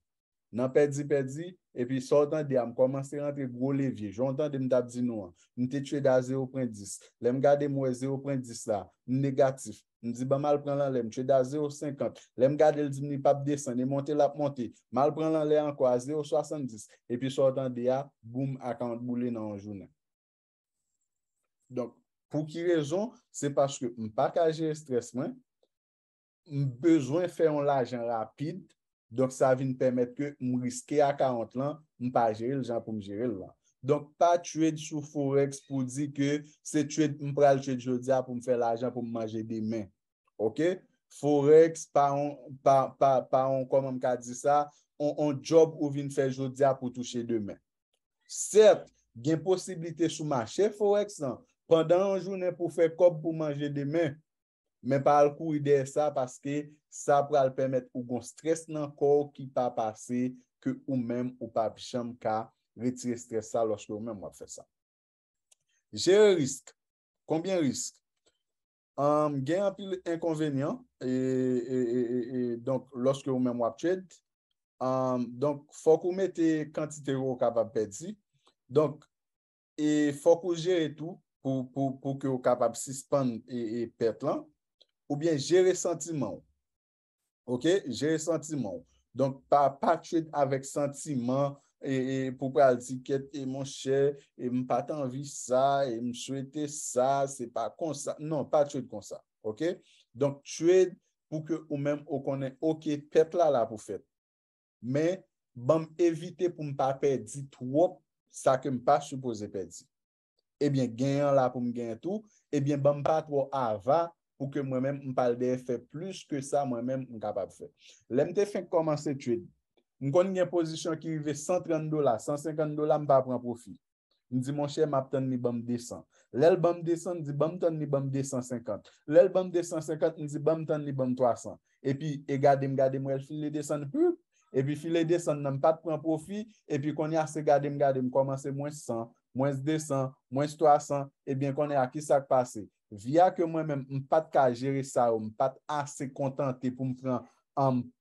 [SPEAKER 1] Nan pedzi pedzi, e pi sortan de a, m komanse rentre gro levye, jontan de m tabzi nou an, m te tse da 0.10, lèm gade m wè 0.10 la, negatif, m di ba malpren lan lèm, tse da 0.50, lèm gade l di m ni pap desen, lèm monte la p monte, malpren lan lè an kwa 0.70, e pi sortan de a, boum akande boule nan an jounen. Donk pou ki rezon, se paske m pa ka je stres mwen, m bezwen fe yon la ajan rapide, donk sa vi m pemet ke m riske a 40 lan, m pa jere l jan pou m jere l lan. Donk pa twede sou forex pou di ke se twede m pral twede jodia pou m fe l ajan pou m manje de men. Forex, pa yon kom an m ka di sa, yon job ou vi m fe jodia pou touche de men. Sert, gen posibilite sou mache forex an. pandan an jounen pou fè kop pou manje demen, men pa al kou ide sa, paske sa pral pemet ou gon stres nan kò ki pa pase ke ou men ou pa picham ka retire stres sa loske ou men wap fè sa. Jere risk, kombien risk? Gen apil enkonvenyant, e donk loske ou men wap ched, donk fòk ou mette kantite ro kapap peti, donk e fòk ou jere tou, pou ke ou kapap sispande e pet lan, ou bien jere sentimen ou. Ok? Jere sentimen ou. Donk pa patred avèk sentimen e, e pou pradiket e moun chè, e m patanvi sa, e m souwete sa, se pa konsa. Non, patred konsa. Ok? Donk tred pou ke ou menm ou konen ok pet la la pou fet. Men, banm evite pou m pa pedi tou wop, sa ke m pa soupose pedi. ebyen genyon la pou m genyon tou, ebyen ba m pa kwo ava pou ke mwen men m pa lde fè plus ke sa mwen men m kapap fè. Lè m te fè komanse trade. M kon n genyon pozisyon ki yive 130 dola, 150 dola m pa pran profi. N di mon chè m ap ton ni bom 200. Lè l bom 200, n di bom ton ni bom 250. Lè l bom 250, n di bom ton ni bom 300. E pi e gade m gade m wèl fin le 200 pou. E pi fin le 200 nan m pa pran profi. E pi kon yase gade m gade m komanse mwen 100. mwen se 200, mwen se 300, ebyen konen a ki sa k pase. Via ke mwen men m pat ka jere sa ou, m pat ase kontante pou m pran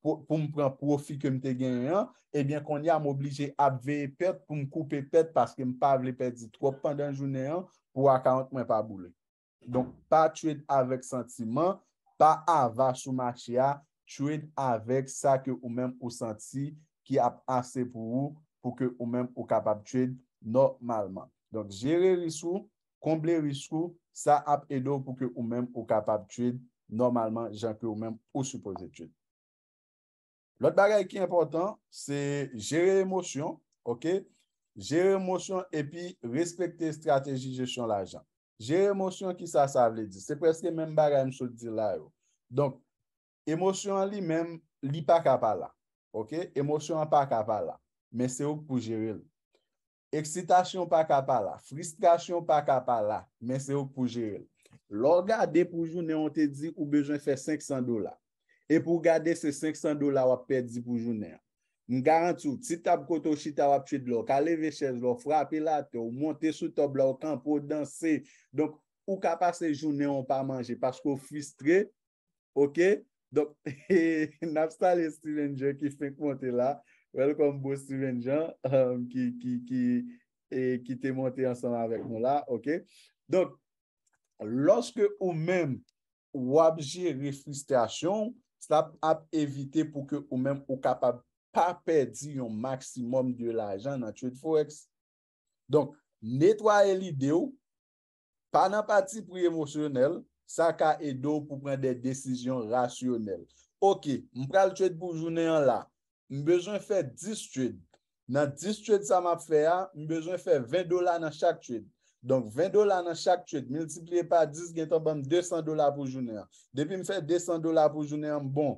[SPEAKER 1] pou m pran profi ke m te genye an, ebyen konen a m oblije apveye pet pou m koupe pet paske m pa vle pedi 3 pandan jounen an pou akant mwen pa boule. Donk, pa trade avek sentiman, pa ava sou machia, trade avek sa ke ou men ou senti ki ap ase pou ou pou ke ou men ou kapap trade normalman. Donk, jere risko, komble risko, sa ap edo pou ke ou men ou kapap twede, normalman, jen ke ou men ou supose twede. Lot bagay ki important, se jere emosyon, ok, jere emosyon, epi, respekte strategi jesyon la jan. Jere emosyon ki sa sa vle di, se preske men bagay msou di la yo. Donk, emosyon li men, li pa kapala, ok, emosyon pa kapala, men se ou pou jere li. Eksitasyon pa kapa la, fristasyon pa kapa la, men se ou pou jere. Lò gade pou jounè, on te di ou bejwen fè 500 dola. E pou gade se 500 dola wap pèdi pou jounè. M garantou, ti tab koto chita wap ched lo, kale vechez lo, frapi la te, ou monte sou tab la, ou kampo, ou dansè. Donk, ou kapa se jounè, on pa manje, pasko fristre. Ok? Donk, nap sa le Steven Jocky fè konte la. Welkom bo siwen jan ki te monte ansan avèk moun la, ok? Donk, loske ou men wapje reflistasyon, sa ap evite pou ke ou men ou kapap pa perdi yon maksimum de la jan nan TweetForex. Donk, netwaye li de ou, pa nan pati pou yon emosyonel, sa ka edo pou pren de desisyon rasyonel. Ok, m pral TweetForex pou jounen yon la, m bezon fè 10 tuèd. Nan 10 tuèd sa m ap fè ya, m bezon fè 20 dola nan chak tuèd. Donk 20 dola nan chak tuèd, miltiplye pa 10, gen ton ban 200 dola pou jounè. Depi m fè 200 dola pou jounè an bon.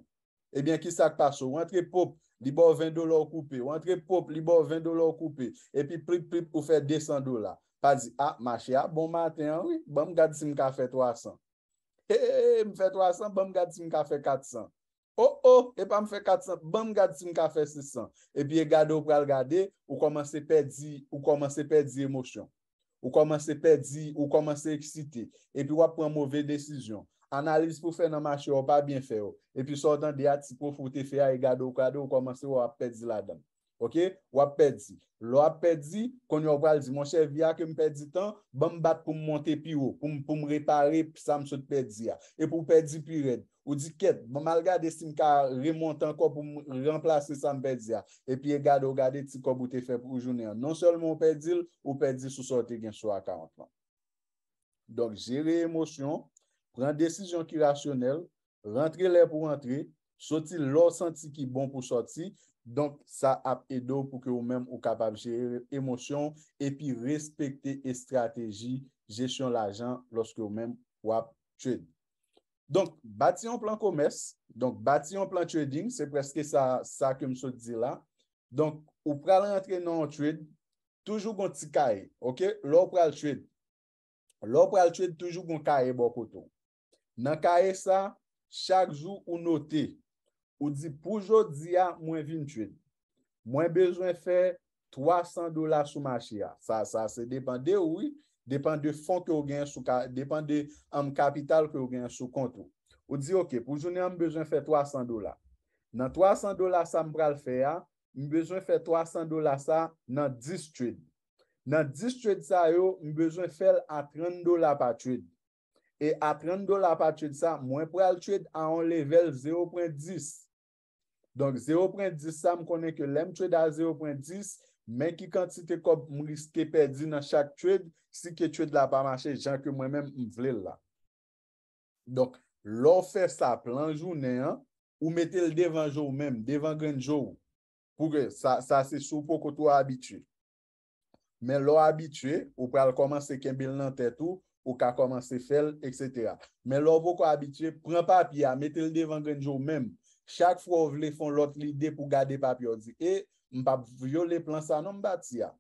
[SPEAKER 1] Ebyen, eh kisak pa sou? Wantre pop, li bon 20 dola ou koupè. Wantre pop, li bon 20 dola ou koupè. Epi prip prip, ou fè 200 dola. Pazi, a, machè, a, bon matè an, ah, oui. Ban m gadi si m ka fè 300. E, e, e, m fè 300, ban m gadi si m ka fè 400. O, oh, o, oh, e pa m fè 400, ba m gade si m ka fè 600, e pi e gade ou gade, ou komanse pedi, ou komanse pedi emosyon, ou komanse pedi, ou komanse eksite, e pi wap pran mouve desisyon, analize pou fè nan mache ou, pa bin fè ou, e pi sotan di ati pou foute fè a, e gade ou gade, ou komanse wap pedi la dam. Ok, wap pedzi. Lo wap pedzi, kon yo wale di, mon chèv vya ke m pedzi tan, ban m bat pou m monte pi ou, pou m repare, pi sa m sot pedzi ya. E pou m pedzi pi red. Ou di ket, ban mal gade si m ka remonte an ko pou m remplase sa m pedzi ya. E pi e gade ou gade ti ko boute fe pou jounen. Non selman m pedzi l, ou pedzi sou sote gen sou akarantman. Dok, jere emosyon, pran desizyon ki rasyonel, rentre lè pou rentre, soti lò senti ki bon pou soti, Donk, sa ap edo pou ke ou mem ou kapab jere emosyon epi respekte estrategi jesyon la jan loske ou mem wap trade. Donk, bati an plan komes, donk bati an plan trading, se preske sa kem so di la. Donk, ou pralantre nan an trade, toujou kon ti kae, ok? Lò ou pral trade. Lò ou pral trade toujou kon kae bo koto. Nan kae sa, chak zou ou noti Ou di poujou di ya mwen vin tuid. Mwen bejwen fe 300 dola sou machi ya. Sa se depande ou, depande fon ke ou gen sou, depande am kapital ke ou gen sou kontou. Ou di ok, poujou ni am bejwen fe 300 dola. Nan 300 dola e sa mwen pral fe ya, mwen bejwen fe 300 dola sa nan 10 tuid. Nan 10 tuid sa yo, mwen bejwen fel a 30 dola pa tuid. E a 30 dola pa tuid sa, mwen pral tuid a on level 0.10. Donk, 0.10 sa m konen ke lem trade a 0.10, men ki kantite kop m riske pedi nan chak trade, si ke trade la pa mache jan ke mwen men m vle la. Donk, lor fe sa plan jounen an, ou metel devan joun men, devan gen joun, pou ge sa se sou pou koto a abitwe. Men lor abitwe, ou pral komanse kembil nan tetou, ou ka komanse fel, etc. Men lor pou kwa abitwe, pran papya, metel devan gen joun men. chak fwo ou vle fon lot li de pou gade pap yodi. E, m pap vyo le plan sa nan m bati ya.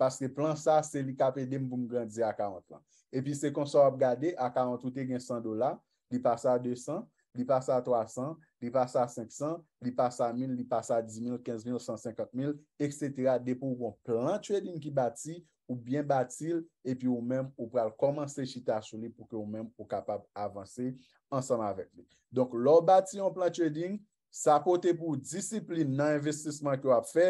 [SPEAKER 1] Paske plan sa se li kape dem pou m grandize a 40 lan. E pi se kon sa wap gade a 40 ou te gen 100 dola, li pasa a 200, li pasa a 300, li pasa a 500, li pasa a 1000, li pasa a 10 000, 15 000, 150 000, etc. De pou wap plan trading ki bati, ou bien bati, e pi ou men wap komanse chita a chouni pou ke ou men wap kapab avanse ansan avet li. Donk lor bati yon plan trading, Sa apote pou disiplin nan investisman ki wap fe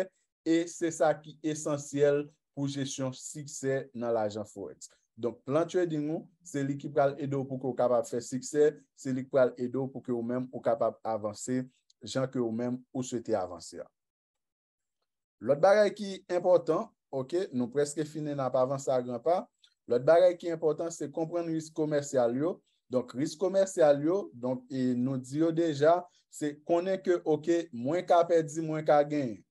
[SPEAKER 1] e se sa ki esensyel pou jesyon sikse nan la ajan foret. Donk plan tredi nou, se li ki pral edo pou ki wap kapap fe sikse, se li ki pral edo pou ki wap kapap avanse jan ki wap mèm wap souwete avanse. Lot bagay ki important, nou preske finen ap avanse a gran pa, lot bagay ki important se kompren risk komersyal yo, donk risk komersyal yo, donk nou diyo deja, Se konen ke, okey, mwen ka perdi, mwen ka genye.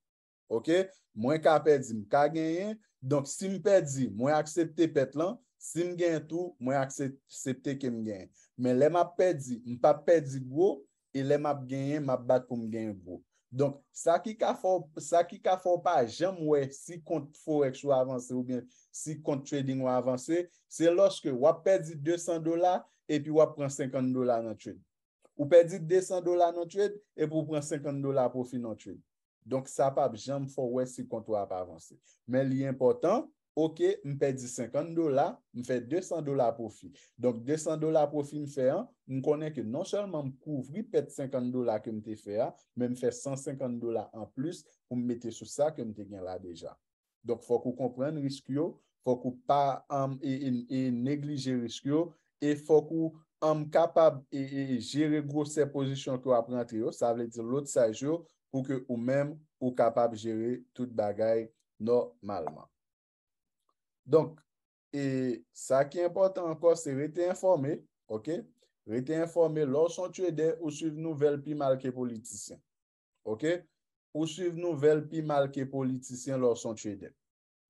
[SPEAKER 1] Okey, mwen ka perdi, mwen ka genye. Donk, si mwen perdi, mwen aksepte pet lan. Si mwen genye tou, mwen aksepte ke mwen genye. Men, le mwen perdi, mwen pa perdi gwo, e le mwen genye, mwen bak pou mwen genye gwo. Donk, sa ki ka fò pa jèm wè, si kont forex wè avanse ou bè, si kont trading wè avanse, se loske wè perdi 200 dola, e pi wè pren 50 dola nan trading. Ou pedi 200 dola non twede, ep ou pren 50 dola profi non twede. Donk sa pap, jan m fò wè si kontou ap avansè. Men li important, ok, m pedi 50 dola, m fè 200 dola profi. Donk 200 dola profi m fè an, m konen ke non chalman m kouvri pet 50 dola ke m te fè an, men m fè 150 dola an plus pou m metè sou sa ke m te gen la deja. Donk fò kou kompren riskyo, fò kou pa am e neglije riskyo, e fò kou am kapab e, e jere gwo se pozisyon kwa pran triyo, sa vle di lout sa jyo pou ke ou mèm ou kapab jere tout bagay normalman. Donk, e sa ki important anko, se rete informe, ok, rete informe lor son twedè ou suiv nou vel pi malke politisyen. Ok, ou suiv nou vel pi malke politisyen lor son twedè.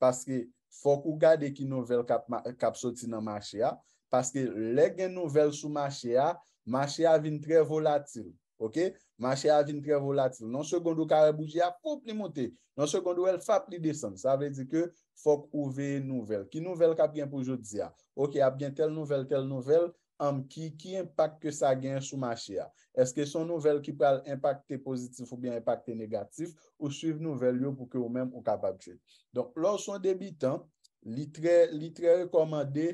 [SPEAKER 1] Paske, fok ou gade ki nou vel kap soti nan machia, ok, Paske lè gen nouvel sou maché a, maché a vin trè volatil. Ok? Maché a vin trè volatil. Non sekondou kare bouji a pou plimote. Non sekondou el fa pli desan. Sa ve di ke fok ouve nouvel. Ki nouvel kap gen pou jodi a? Ok, ap gen tel nouvel, tel nouvel. Am ki, ki impact ke sa gen sou maché a? Eske son nouvel ki pral impacte pozitif ou bien impacte negatif? Ou suiv nouvel yo pou ke ou men ou kapapjè? Donk, lò son debi tan, li trè, li trè rekomande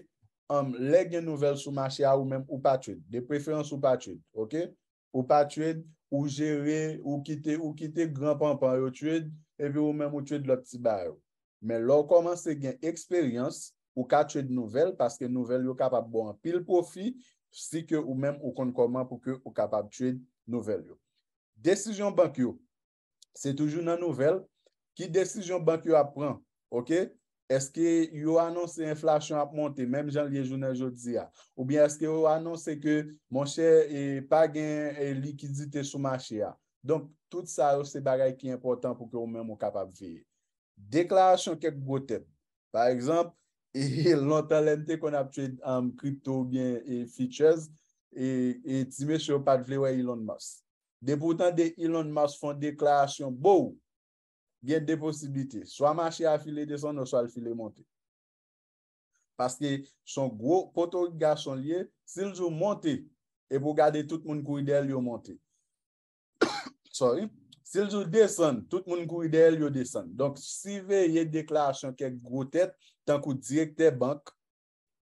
[SPEAKER 1] am um, lè gen nouvel sou machè a ou mèm ou pa trade. De preferans ou pa trade, ok? Ou pa trade, ou jere, ou kite, ou kite granpanpan yo trade, evi ou mèm ou trade lò psi baryo. Mè lò koman se gen eksperyans pou ka trade nouvel, paske nouvel yo kapap bo an pil profi, si ke ou mèm ou kon koman pou ke ou kapap trade nouvel yo. Desijon bankyo, se toujou nan nouvel, ki desijon bankyo apren, ok? Eske yo anons se inflasyon ap monte, mem jan liye jounen joudzi ya, ou bien eske yo anons se ke monshe pa gen e, likidite sou mache ya. Donk, tout sa yo se bagay ki important pou ke ou men mou kapap veye. Deklarasyon kek go teb. Par exemple, e, lontan lente kon ap chwe am um, kripto ou bien e, features, et ti me se yo pat vlewe Elon Musk. Denpoutan de Elon Musk fon deklarasyon bou, gen de posibilite, swa machi a file deson ou swa file monte. Paske son gro, poto liga son liye, sil jo monte, e pou gade tout moun kou ide el yo monte. Sorry, sil jo deson, tout moun kou ide el yo deson. Donk, si ve ye deklarasyon kek gro tet, tankou direkte bank,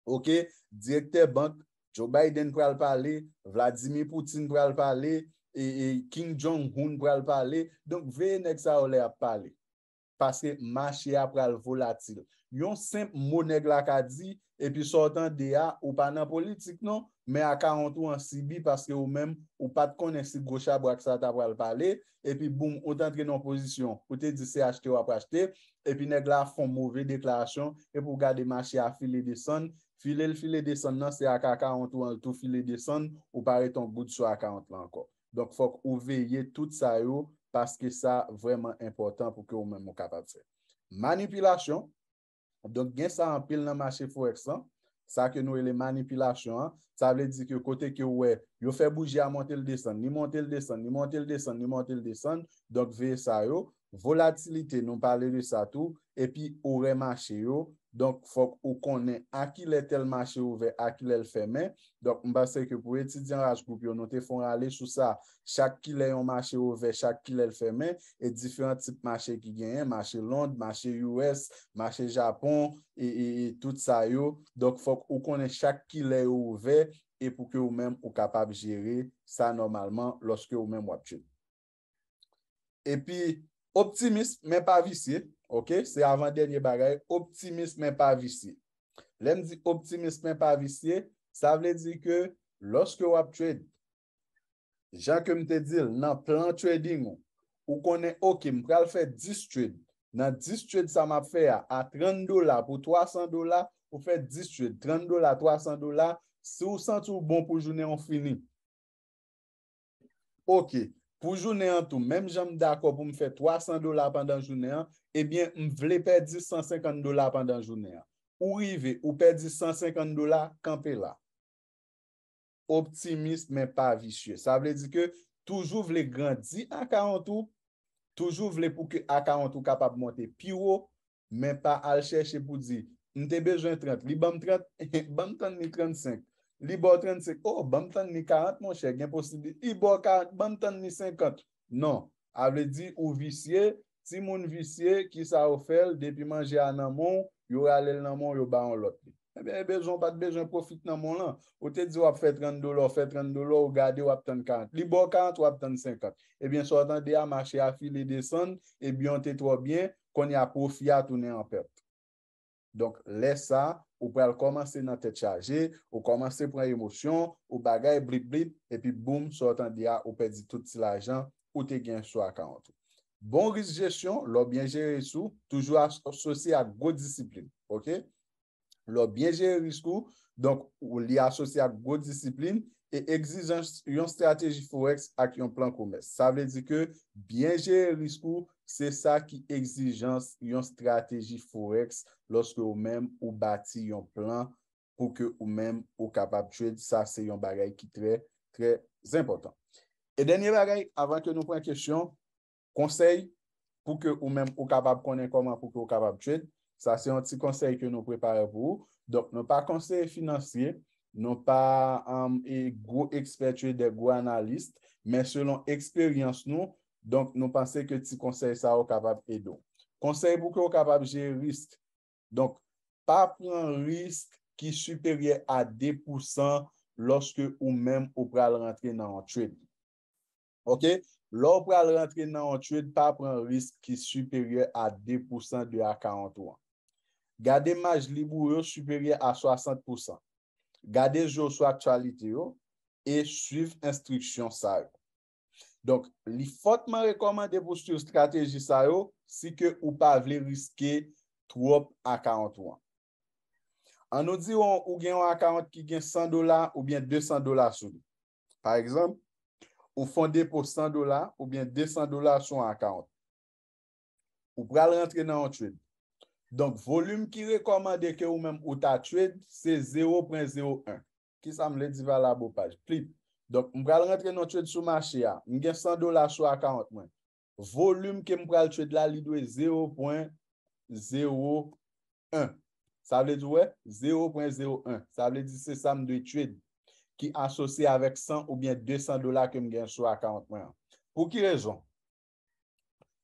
[SPEAKER 1] ok, direkte bank, Joe Biden kwa l pale, Vladimir Poutine kwa l pale, E, e King Jong-un pral pale, donk veye nek sa ole a pale, paske machia pral volatil. Yon semp moun nek la ka di, epi sotan deya, ou pa nan politik non, me a ka an tou an Sibi, paske ou men, ou pat konen si gosha bo ak sata pral pale, epi boum, otan tre nan pozisyon, pote di CHT wap praste, epi nek la fon mouve deklasyon, epi ou gade machia file de son, file le file de son nan, se a ka an tou an tou file de son, ou pare ton bout sou a ka an tou an kon. Donk fok ou veye tout sa yo paske sa vreman important pou ke ou men mou kapat se. Manipilasyon, donk gen sa an pil nan mache fweksan, sa ke nou e le manipilasyon, sa vle di ki yo kote ki yo we, yo fe bouje a monte l desan, ni monte l desan, ni monte l desan, ni monte l desan, donk veye sa yo. Volatilite nou pale de sa tou, epi ou remache yo Donk fok ou konen akile tel mache ouve akile l femen. Donk mba se ke pou etidian raj group yo note fon rale sou sa. Chak kile yon mache ouve, chak kile l femen. E difyant tip mache ki genye. Mache Lond, mache US, mache Japon. E, e, e tout sa yo. Donk fok ou konen chak kile ouve. E pou ke ou men ou kapab jere sa normalman loske ou men wapjen. E pi optimist men pa visye. Ok, se avan denye bagay, optimist men pa visye. Le m di optimist men pa visye, sa vle di ke loske wap trade. Jan ke m te dil, nan plan trading ou konen ok, m pral fè 10 trade. Nan 10 trade sa m ap fè a, a 30 dola pou 300 dola pou fè 10 trade. 30 dola, 300 dola, se ou sentou bon pou jounen, on fini. Ok. Ok. Pou jounen an tou, mèm jan m da kò pou m fè 300 dolar pandan jounen an, ebyen eh m vle pè 1050 dolar pandan jounen an. Ou rive, ou pè 1050 dolar, kanpe la. Optimist mèm pa vichye. Sa vle di ke toujou vle grandi ak a an tou, toujou vle pou ki ak a an tou kapap monte piwo, mèm pa al chèche pou di, m te bejwen 30, li bam 30, li 35. Li bo 35, oh, bantan ni 40, mon chèk, gen posibilite. Li bo 40, bantan ni 50, non. Avle di, ou visye, si moun visye, ki sa ou fel, depi manje an nan moun, yo alel nan moun, yo ba an lot bi. E ben, e bejoun, bat bejoun, profite nan moun lan. Ou te di, wap fè 30 dolo, fè 30 dolo, ou gade wap 30 40. Li bo 40, wap 30 50. E eh ben, sou atan de a mache a fili de son, e eh bi yon te twa bien, kon y a profi atounen an fèpte. Donk, lè sa... Ou pou el komanse nan tet chaje, ou komanse pran emosyon, ou bagay blip-blip, epi boum, sou otan diya, ou pedi tout si la jan, ou te gen sou akantou. Bon risk gestyon, lò bien jere sou, toujou asosye ak go disiplin, ok? Lò bien jere riskou, donk ou li asosye ak go disiplin, e egzize yon strategi forex ak yon plan koumes. Sa vle di ke, bien jere riskou, Se sa ki egzijans yon strategi forex loske ou men ou bati yon plan pou ke ou men ou kapab twed. Sa se yon bagay ki tre, tre zimpotant. E denye bagay, avan ke nou pren kestyon, konsey pou ke ou men ou kapab konen koman pou ke ou kapab twed. Sa se yon ti konsey ke nou prepare pou. Donk nou pa konsey finansye, nou pa e go ekspertwe de go analist, men selon eksperyans nou, Donk nou panse ke ti konsey sa ou kapab edo. Konsey bouke ou kapab jen risk. Donk pa pren risk ki superye a 2% loske ou menm ou pral rentre nan an trade. Ok? Lo pral rentre nan an trade pa pren risk ki superye a 2% de a 43. Gade maj li bou e superye a 60%. Gade joso ak chalite yo e suiv instriksyon sa yo. Donk, li fote man rekomande pou styo strategi sa yo, si ke ou pa vle riske 3-up a 43. An nou diyon, ou genyon a 40 ki gen 100 dolar ou bien 200 dolar sou. Par exemple, ou fonde pou 100 dolar ou bien 200 dolar sou a 40. Ou pral rentre nan an trade. Donk, volume ki rekomande ke ou menm ou ta trade, se 0.01. Ki sa mle di valabou paj, plip. Donk m pral rentre nou trade sou machi ya. M gen 100 dola sou akant mwen. Volume ke m pral trade la li dwe 0.01. Sa vle di wè? 0.01. Sa vle di se sa m dwe trade ki asosye avèk 100 ou bien 200 dola ke m gen sou akant mwen. Pou ki rejon?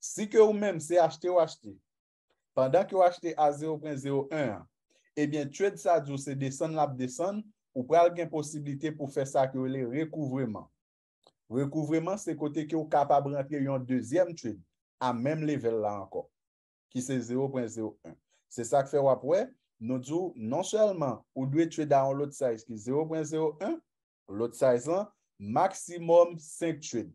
[SPEAKER 1] Si ke ou mèm se achte ou achte. Pandan ki ou achte a 0.01. Ebyen trade sa dwe se deson lap deson. ou pral gen posibilite pou fe sak yo le rekouvreman. Rekouvreman se kote ki ou kapab rentre yon dezyem trade a menm level la anko, ki se 0.01. Se sak fe wapwe, nou djou non chalman ou dwe trade a yon lot size ki 0.01, lot size lan, maksimum 5 trade.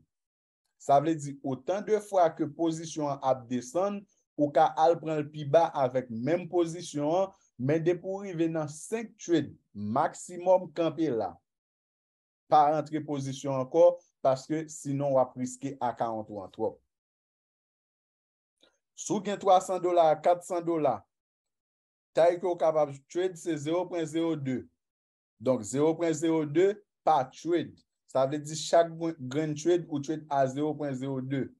[SPEAKER 1] Sa vle di, otan de fwa ke pozisyon ap desen, ou ka al pren l pi ba avèk menm pozisyon an, men depo rive nan 5 trade, Maximum campé là. Pas rentrer position encore parce que sinon on va risquer à 40 ou trop. Sous gain 300 dollars, 400 dollars. vous yi capable de trade c'est 0.02. Donc 0.02 par trade. Ça veut dire chaque grand trade ou trade à 0.02.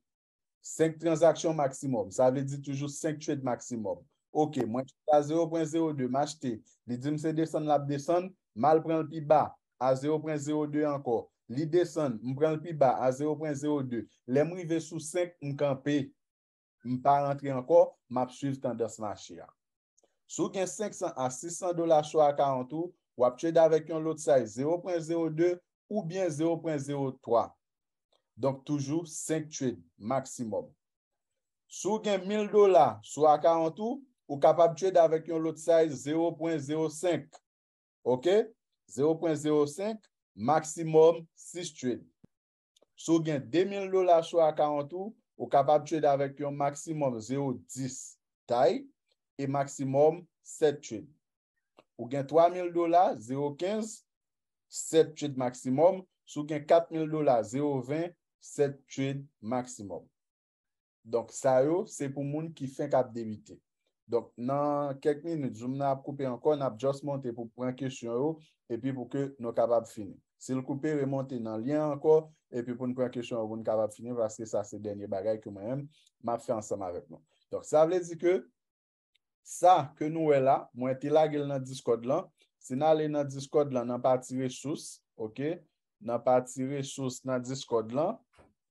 [SPEAKER 1] 5 transactions maximum. Ça veut dire toujours 5 trades maximum. Ok, mwen chote a 0.02, m'achete. Li di mse deson lap deson, mal pren l pi ba, a 0.02 anko. Li deson, m pren l pi ba, a 0.02. Le mri ve sou 5, m kanpe. M pa rentre anko, m ap sui standas m a chira. Sou ken 500 a 600 dola sou a 42, wap chede avèk yon lot say 0.02 ou bien 0.03. Donk toujou 5 chede, maksimum. Sou ken 1000 dola sou a 42, ou kapap trade avèk yon lot saiz 0.05, ok? 0.05, maksimum 6 trade. Sou gen 2.000 dola sou akantou, ou kapap trade avèk yon maksimum 0.10 tae, e maksimum 7 trade. Ou gen 3.000 dola, 0.15, 7 trade maksimum, sou gen 4.000 dola, 0.20, 7 trade maksimum. Donk sa yo, se pou moun ki fin kap demite. Don, nan kek minute, joum nan ap koupe anko, nan ap jost monte pou pran kesyon ou, epi pou ke nou kabab fini. Se l koupe, remonte nan liyan anko, epi pou nou pran kesyon ou, nou kabab fini, vase se sa se denye bagay ke mwen em, ma pran seman repnon. Don, sa vle di ke, sa ke nou we la, mwen te lagel nan diskod lan, se nan le nan diskod lan, nan pati resous, ok, nan pati resous nan diskod lan,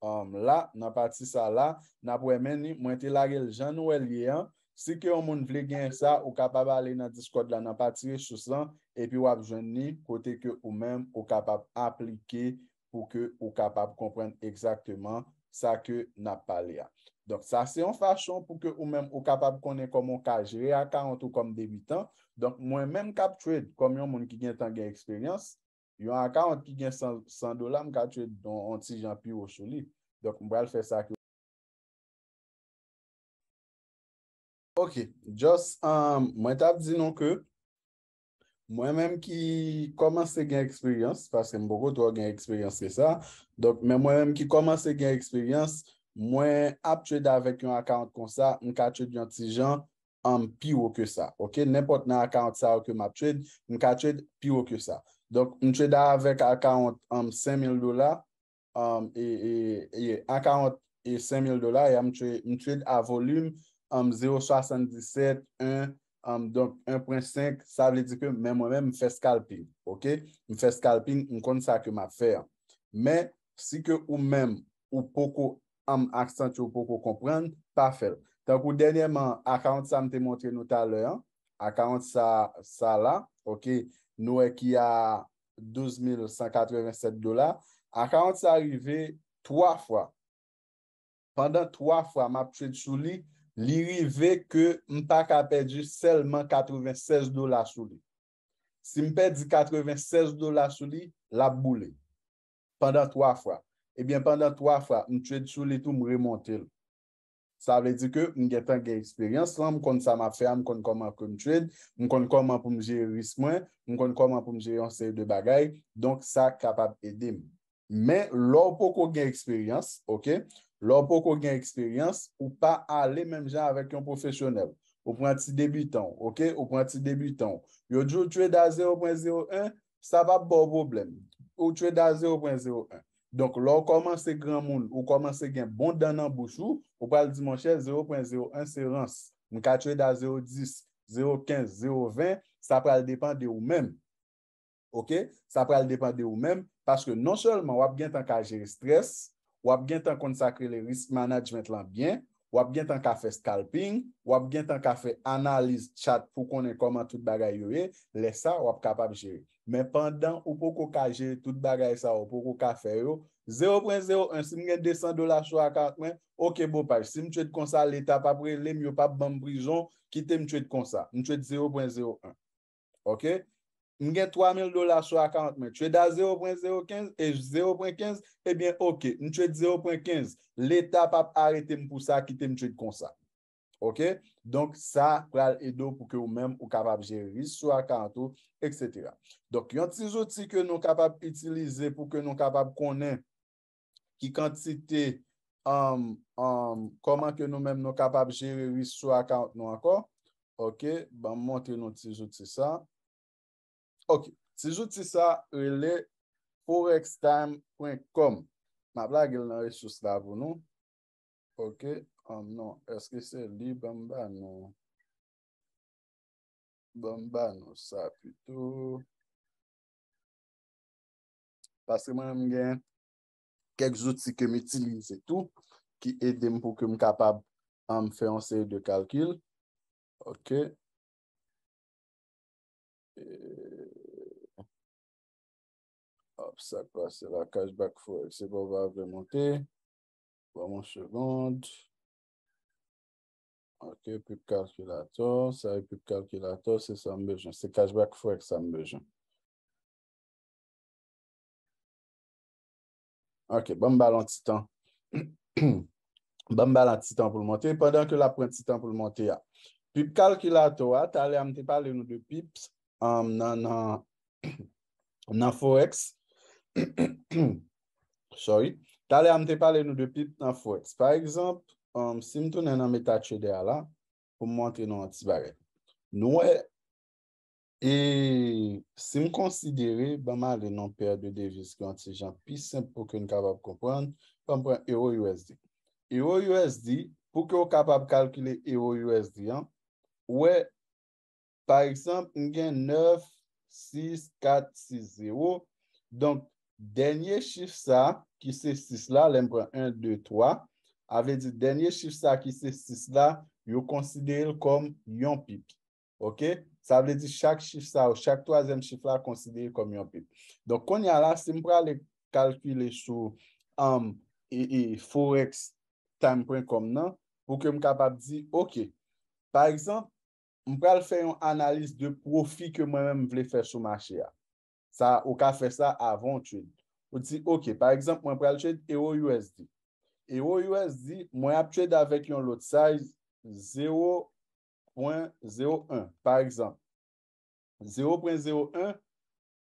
[SPEAKER 1] um, la, nan pati sa la, nan pou emeni, mwen te lagel jan nou we liyan, Se ke yon moun vle gen sa, ou kapab ale nan diskot la nan patire sou san, epi wap jen ni, kote ke ou men ou kapab aplike pou ke ou kapab kompren exactement sa ke nap pale a. Donk sa se yon fachon pou ke ou men ou kapab konen komon ka jere akar an tou kom debitan. Donk mwen men kap trade kom yon moun ki gen tangen eksperyans, yon akar an ki gen 100 dolam kap trade don anti jan pi ou chou li. Donk mwen mwen fwe sa ki. Ok, Jos, um, mwen tap di nou ke, mwen menm ki komanse gen eksperyans, fase m boko to gen eksperyans ke sa, mwen menm ki komanse gen eksperyans, mwen ap trade avèk yon akant kon sa, m ka trade yon ti jan, m um, piwo ke sa. Ok, nepot nan akant sa wèk yon ap trade, m ka trade piwo ke sa. Donk, m trade avèk akant 5.000 dola, akant 5.000 dola, m trade avolume 5.000 dola, 0.77, 1, 1.5, sa vle dipe, men mwen men m fes kalpin. M fes kalpin, m kon sa ke map fè. Men, si ke ou men, ou poko am akcent yo poko kompren, pa fèl. Tak ou denyeman, a 40 sa m te montre nou talè, a 40 sa la, nou e ki a 12187 dola, a 40 sa arrive, 3 fwa. Pendan 3 fwa, map trade chou li, Li rive ke m pa ka pedi selman 96 dola sou li. Si m pedi 96 dola sou li, la boule. Pendan 3 fwa. Ebyen, eh pendant 3 fwa, m twede sou li tou m remonte l. Sa vle di ke m getan gen eksperyans lan, m kon sa ma fe, m kon kon man kon twede, m kon kon man pou m jere risk mwen, m kon kon man pou m jere anser de bagay, donk sa kapab edem. Men, lor pou kon gen eksperyans, ok? Lou pou kon gen eksperyans ou pa ale menm jan avèk yon profesyonel. Ou pranti debi ton, ok? Ou pranti debi ton. Yon djou ou twe da 0.01, sa va bo problem. Ou twe da 0.01. Donk lou ou koman se gen bon danan bouchou, ou pral dimanche 0.01 serans. Mwen ka twe da 0.10, 0.15, 0.20, sa pral depan de ou menm. Ok? Sa pral depan de ou menm. Paske non sol man wap gen tan ka jere stres, wap gen tan kon sakre le risk management lan byen, wap gen tan ka fe scalping, wap gen tan ka fe analize chat pou konen koman tout bagay yo e, lesa wap kapab jere. Men pandan ou pou ko ka jere tout bagay sa ou pou ko ka fe yo, 0.01, si mwen gen 200 dola chwa akatwen, okey bopaj, si mwen chwek kon sa l'etap apre, lèm yo pap bambrijon, kite mwen chwek kon sa, mwen chwek 0.01. Okey? M gen 3000 dolar sou akant men. Twe da 0.015 e 0.15, ebyen, ok, m twe 0.15, l'Etat pap arete m pou sa, kite m twe konsa. Ok, donk sa pral edo pou ke ou men ou kapab jere ris sou akant ou, et cetera. Donk yon tizoti ke nou kapab itilize pou ke nou kapab konen ki kantite koman um, um, ke nou men nou kapab jere ris sou akant nou akon. Ok, ban m montre nou tizoti sa. Ok, ti jouti sa, rele, forextime.com Ma blag, el nan resous la vounou. Ok, an nou, eske se li bamba nou? Bamba nou sa,
[SPEAKER 2] pi tou. Paske man am gen, kek jouti kem etilin, se tou, ki etem pou kem kapab an fè anse de kalkil. Ok, e, ça, passe C'est la cashback forex. C'est bon, on va remonter. Vraiment seconde. OK, pub calculator. Ça, est pub calculator, c'est ça, besoin. C'est cashback forex, ça, besoin.
[SPEAKER 1] OK, bon ballon temps. bon ballon temps pour le monter. Pendant que l'apprenti titan pour le monter, pub calculator, tu as me parler de pips um, nan, nan, nan Forex. sorry, talè am te pale nou depit nan foret. Par exemple, um, si m tounen nan meta chede ala, pou mwante nou an tibaret. Nou e, e, si m konsidere, ba ma le nan per de devis ki an tijan, pis pou ke m kapab kompran, pou m pran EOUSD. EOUSD, pou ke w kapab kalkile EOUSD an, ou e, par exemple, m gen 9, 6, 4, 6, 0, donk denye chif sa ki se sis la, lempre 1, 2, 3, avè di denye chif sa ki se sis la, yo konside el kom yon pit. Ok, sa vè di chak chif sa ou chak toazen chif la konside el kom yon pit. Donk kon ya la, se m pral le kalpile sou am um, e forex time point kom nan, pou ke m kapap di, ok, par exemple, m pral fè yon analise de profi ke m wèm vle fè sou mache ya. Ou ka fè sa avon trade. Ou di, ok, par exemple, mwen prele trade EOUSD. EOUSD, mwen ap trade avèk yon lot size 0.01, par exemple. 0.01,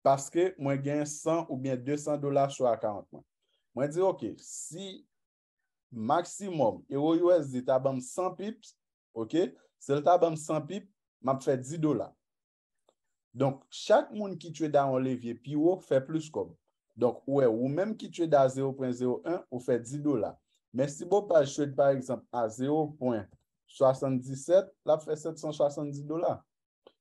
[SPEAKER 1] paske mwen gen 100 ou bien 200 dolar sou akantman. Mwen di, ok, si maksimum EOUSD taban 100 pip, ok, se le taban 100 pip, mwen ap fè 10 dolar. Donk, chak moun ki trade a an levye piwo, fè plus kob. Donk, wè, ou mèm ki trade a 0.01, ou fè 10 dola. Mè si bo pa trade par exemple a 0.77, la fè 770 dola.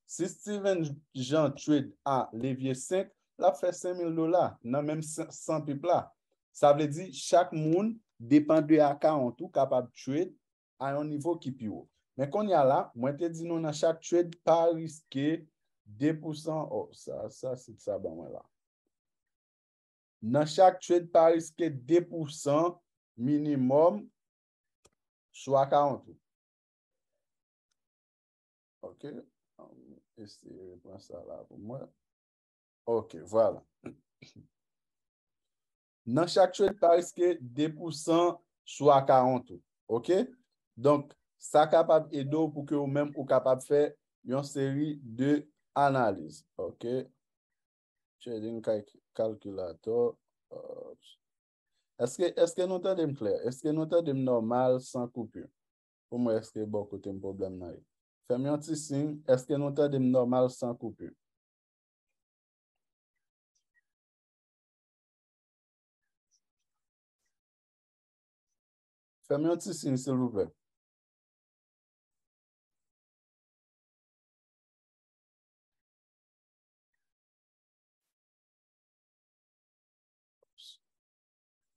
[SPEAKER 1] Si Steven Jean trade a levye 5, la fè 5.000 dola, nan mèm 100 pip la. Sa vè di, chak moun depan de akant ou kapab trade a yon nivou ki piwo. Mè kon yal la, mwen te di nou nan chak trade pa riske... 2% nan chak chwe de Paris ke 2% minimum sou akarente.
[SPEAKER 2] Ok. An mwen esey repran sa
[SPEAKER 1] la pou mwen. Ok, wala. Nan chak chwe de Paris ke 2% sou akarente. Ok. Donk, sa kapab edo pou ke ou menm ou kapab fe yon seri de Analize. Ok. Trading calculator. Eske nou ta dem klè? Eske nou ta dem normal san koupi? Pou mwen eske bokote m poublem nan yi? Fèm yon ti sin? Eske nou ta dem normal san koupi?
[SPEAKER 2] Fèm yon ti sin sil rouvek?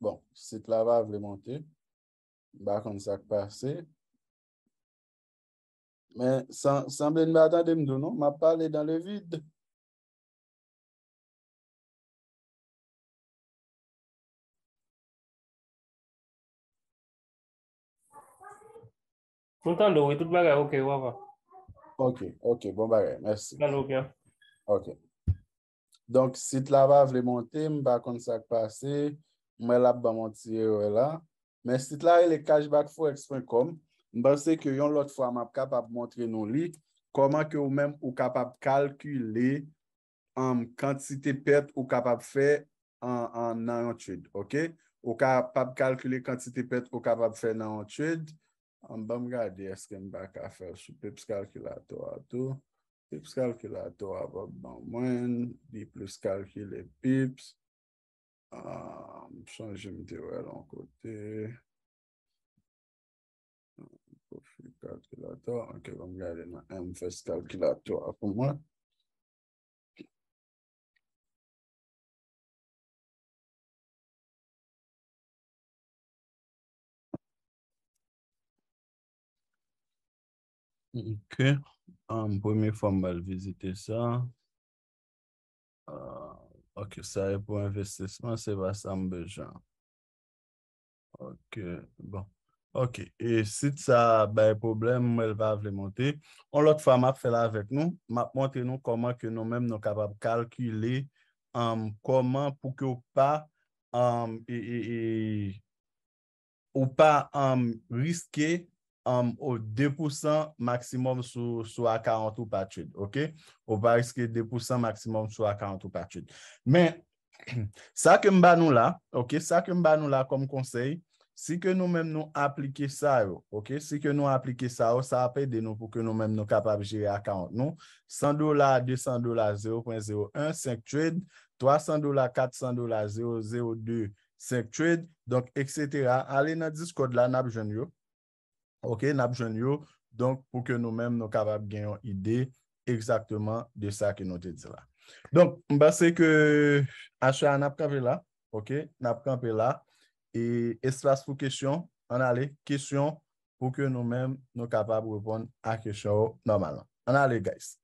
[SPEAKER 1] Bon, sit la va vle monte, vais passer. Mais Men, semble pas attendre, de mdou nou, ma pale dans le vide.
[SPEAKER 2] tout ok,
[SPEAKER 1] Ok, ok, bon bagay, mersi. ok, Ok. Donk, sit la va vle bah ça passer. Mwen lap ba montye wè la. Men sit la e le cashback fò eksprèn kom. Mwen basè kè yon lot fò am ap kapap montye nou li. Koman kè ou men ou kapap kalkyli am um, kantite pet ou kapap fè an nan yon chid. Ok? Ou kapap kalkyli kantite pet ou kapap fè nan yon chid. An ban mwen gade esken bak a fè sou peps kalkyla to a tou. Peps kalkyla to a vop ban mwen. Di plus kalky le peps. Ah,
[SPEAKER 2] changer MTOL en côté. Profil calculateur. Ok, on va regarder dans calculateur pour moi. Ok. En première fois, on va visiter ça. Euh, Ok, sa e pou investesman, se va sa mbejan.
[SPEAKER 1] Ok, bon. Ok, e sit sa, ba e problem, mwen vav le monte. On lot fwa map fela avek nou. Map monte nou koman ke nou men nou kapab kalkile koman um, pou ke ou pa um, um, riske ou 2% maksimum sou a 40 ou pa trade, ok? Ou pariske 2% maksimum sou a 40 ou pa trade. Men, sa ke mba nou la, ok? Sa ke mba nou la kom konsey, si ke nou men nou aplike sa yo, ok? Si ke nou aplike sa yo, sa apede nou pou ke nou men nou kapab jiri a 40 nou. 100 dola, 200 dola, 0.01, 5 trade. 300 dola, 400 dola, 0.02, 5 trade. Donk, et cetera, ale nan diskod la nan abjoun yo. Ok, nap jen yo, donk pou ke nou menm nou kapab genyon ide exaktman de sa ki nou te dila. Donk, mba se ke asha nap kape la, ok, nap kape la, e es las pou kesyon, an ale, kesyon pou ke nou menm nou kapab wepon ak esho normalan. An ale guys.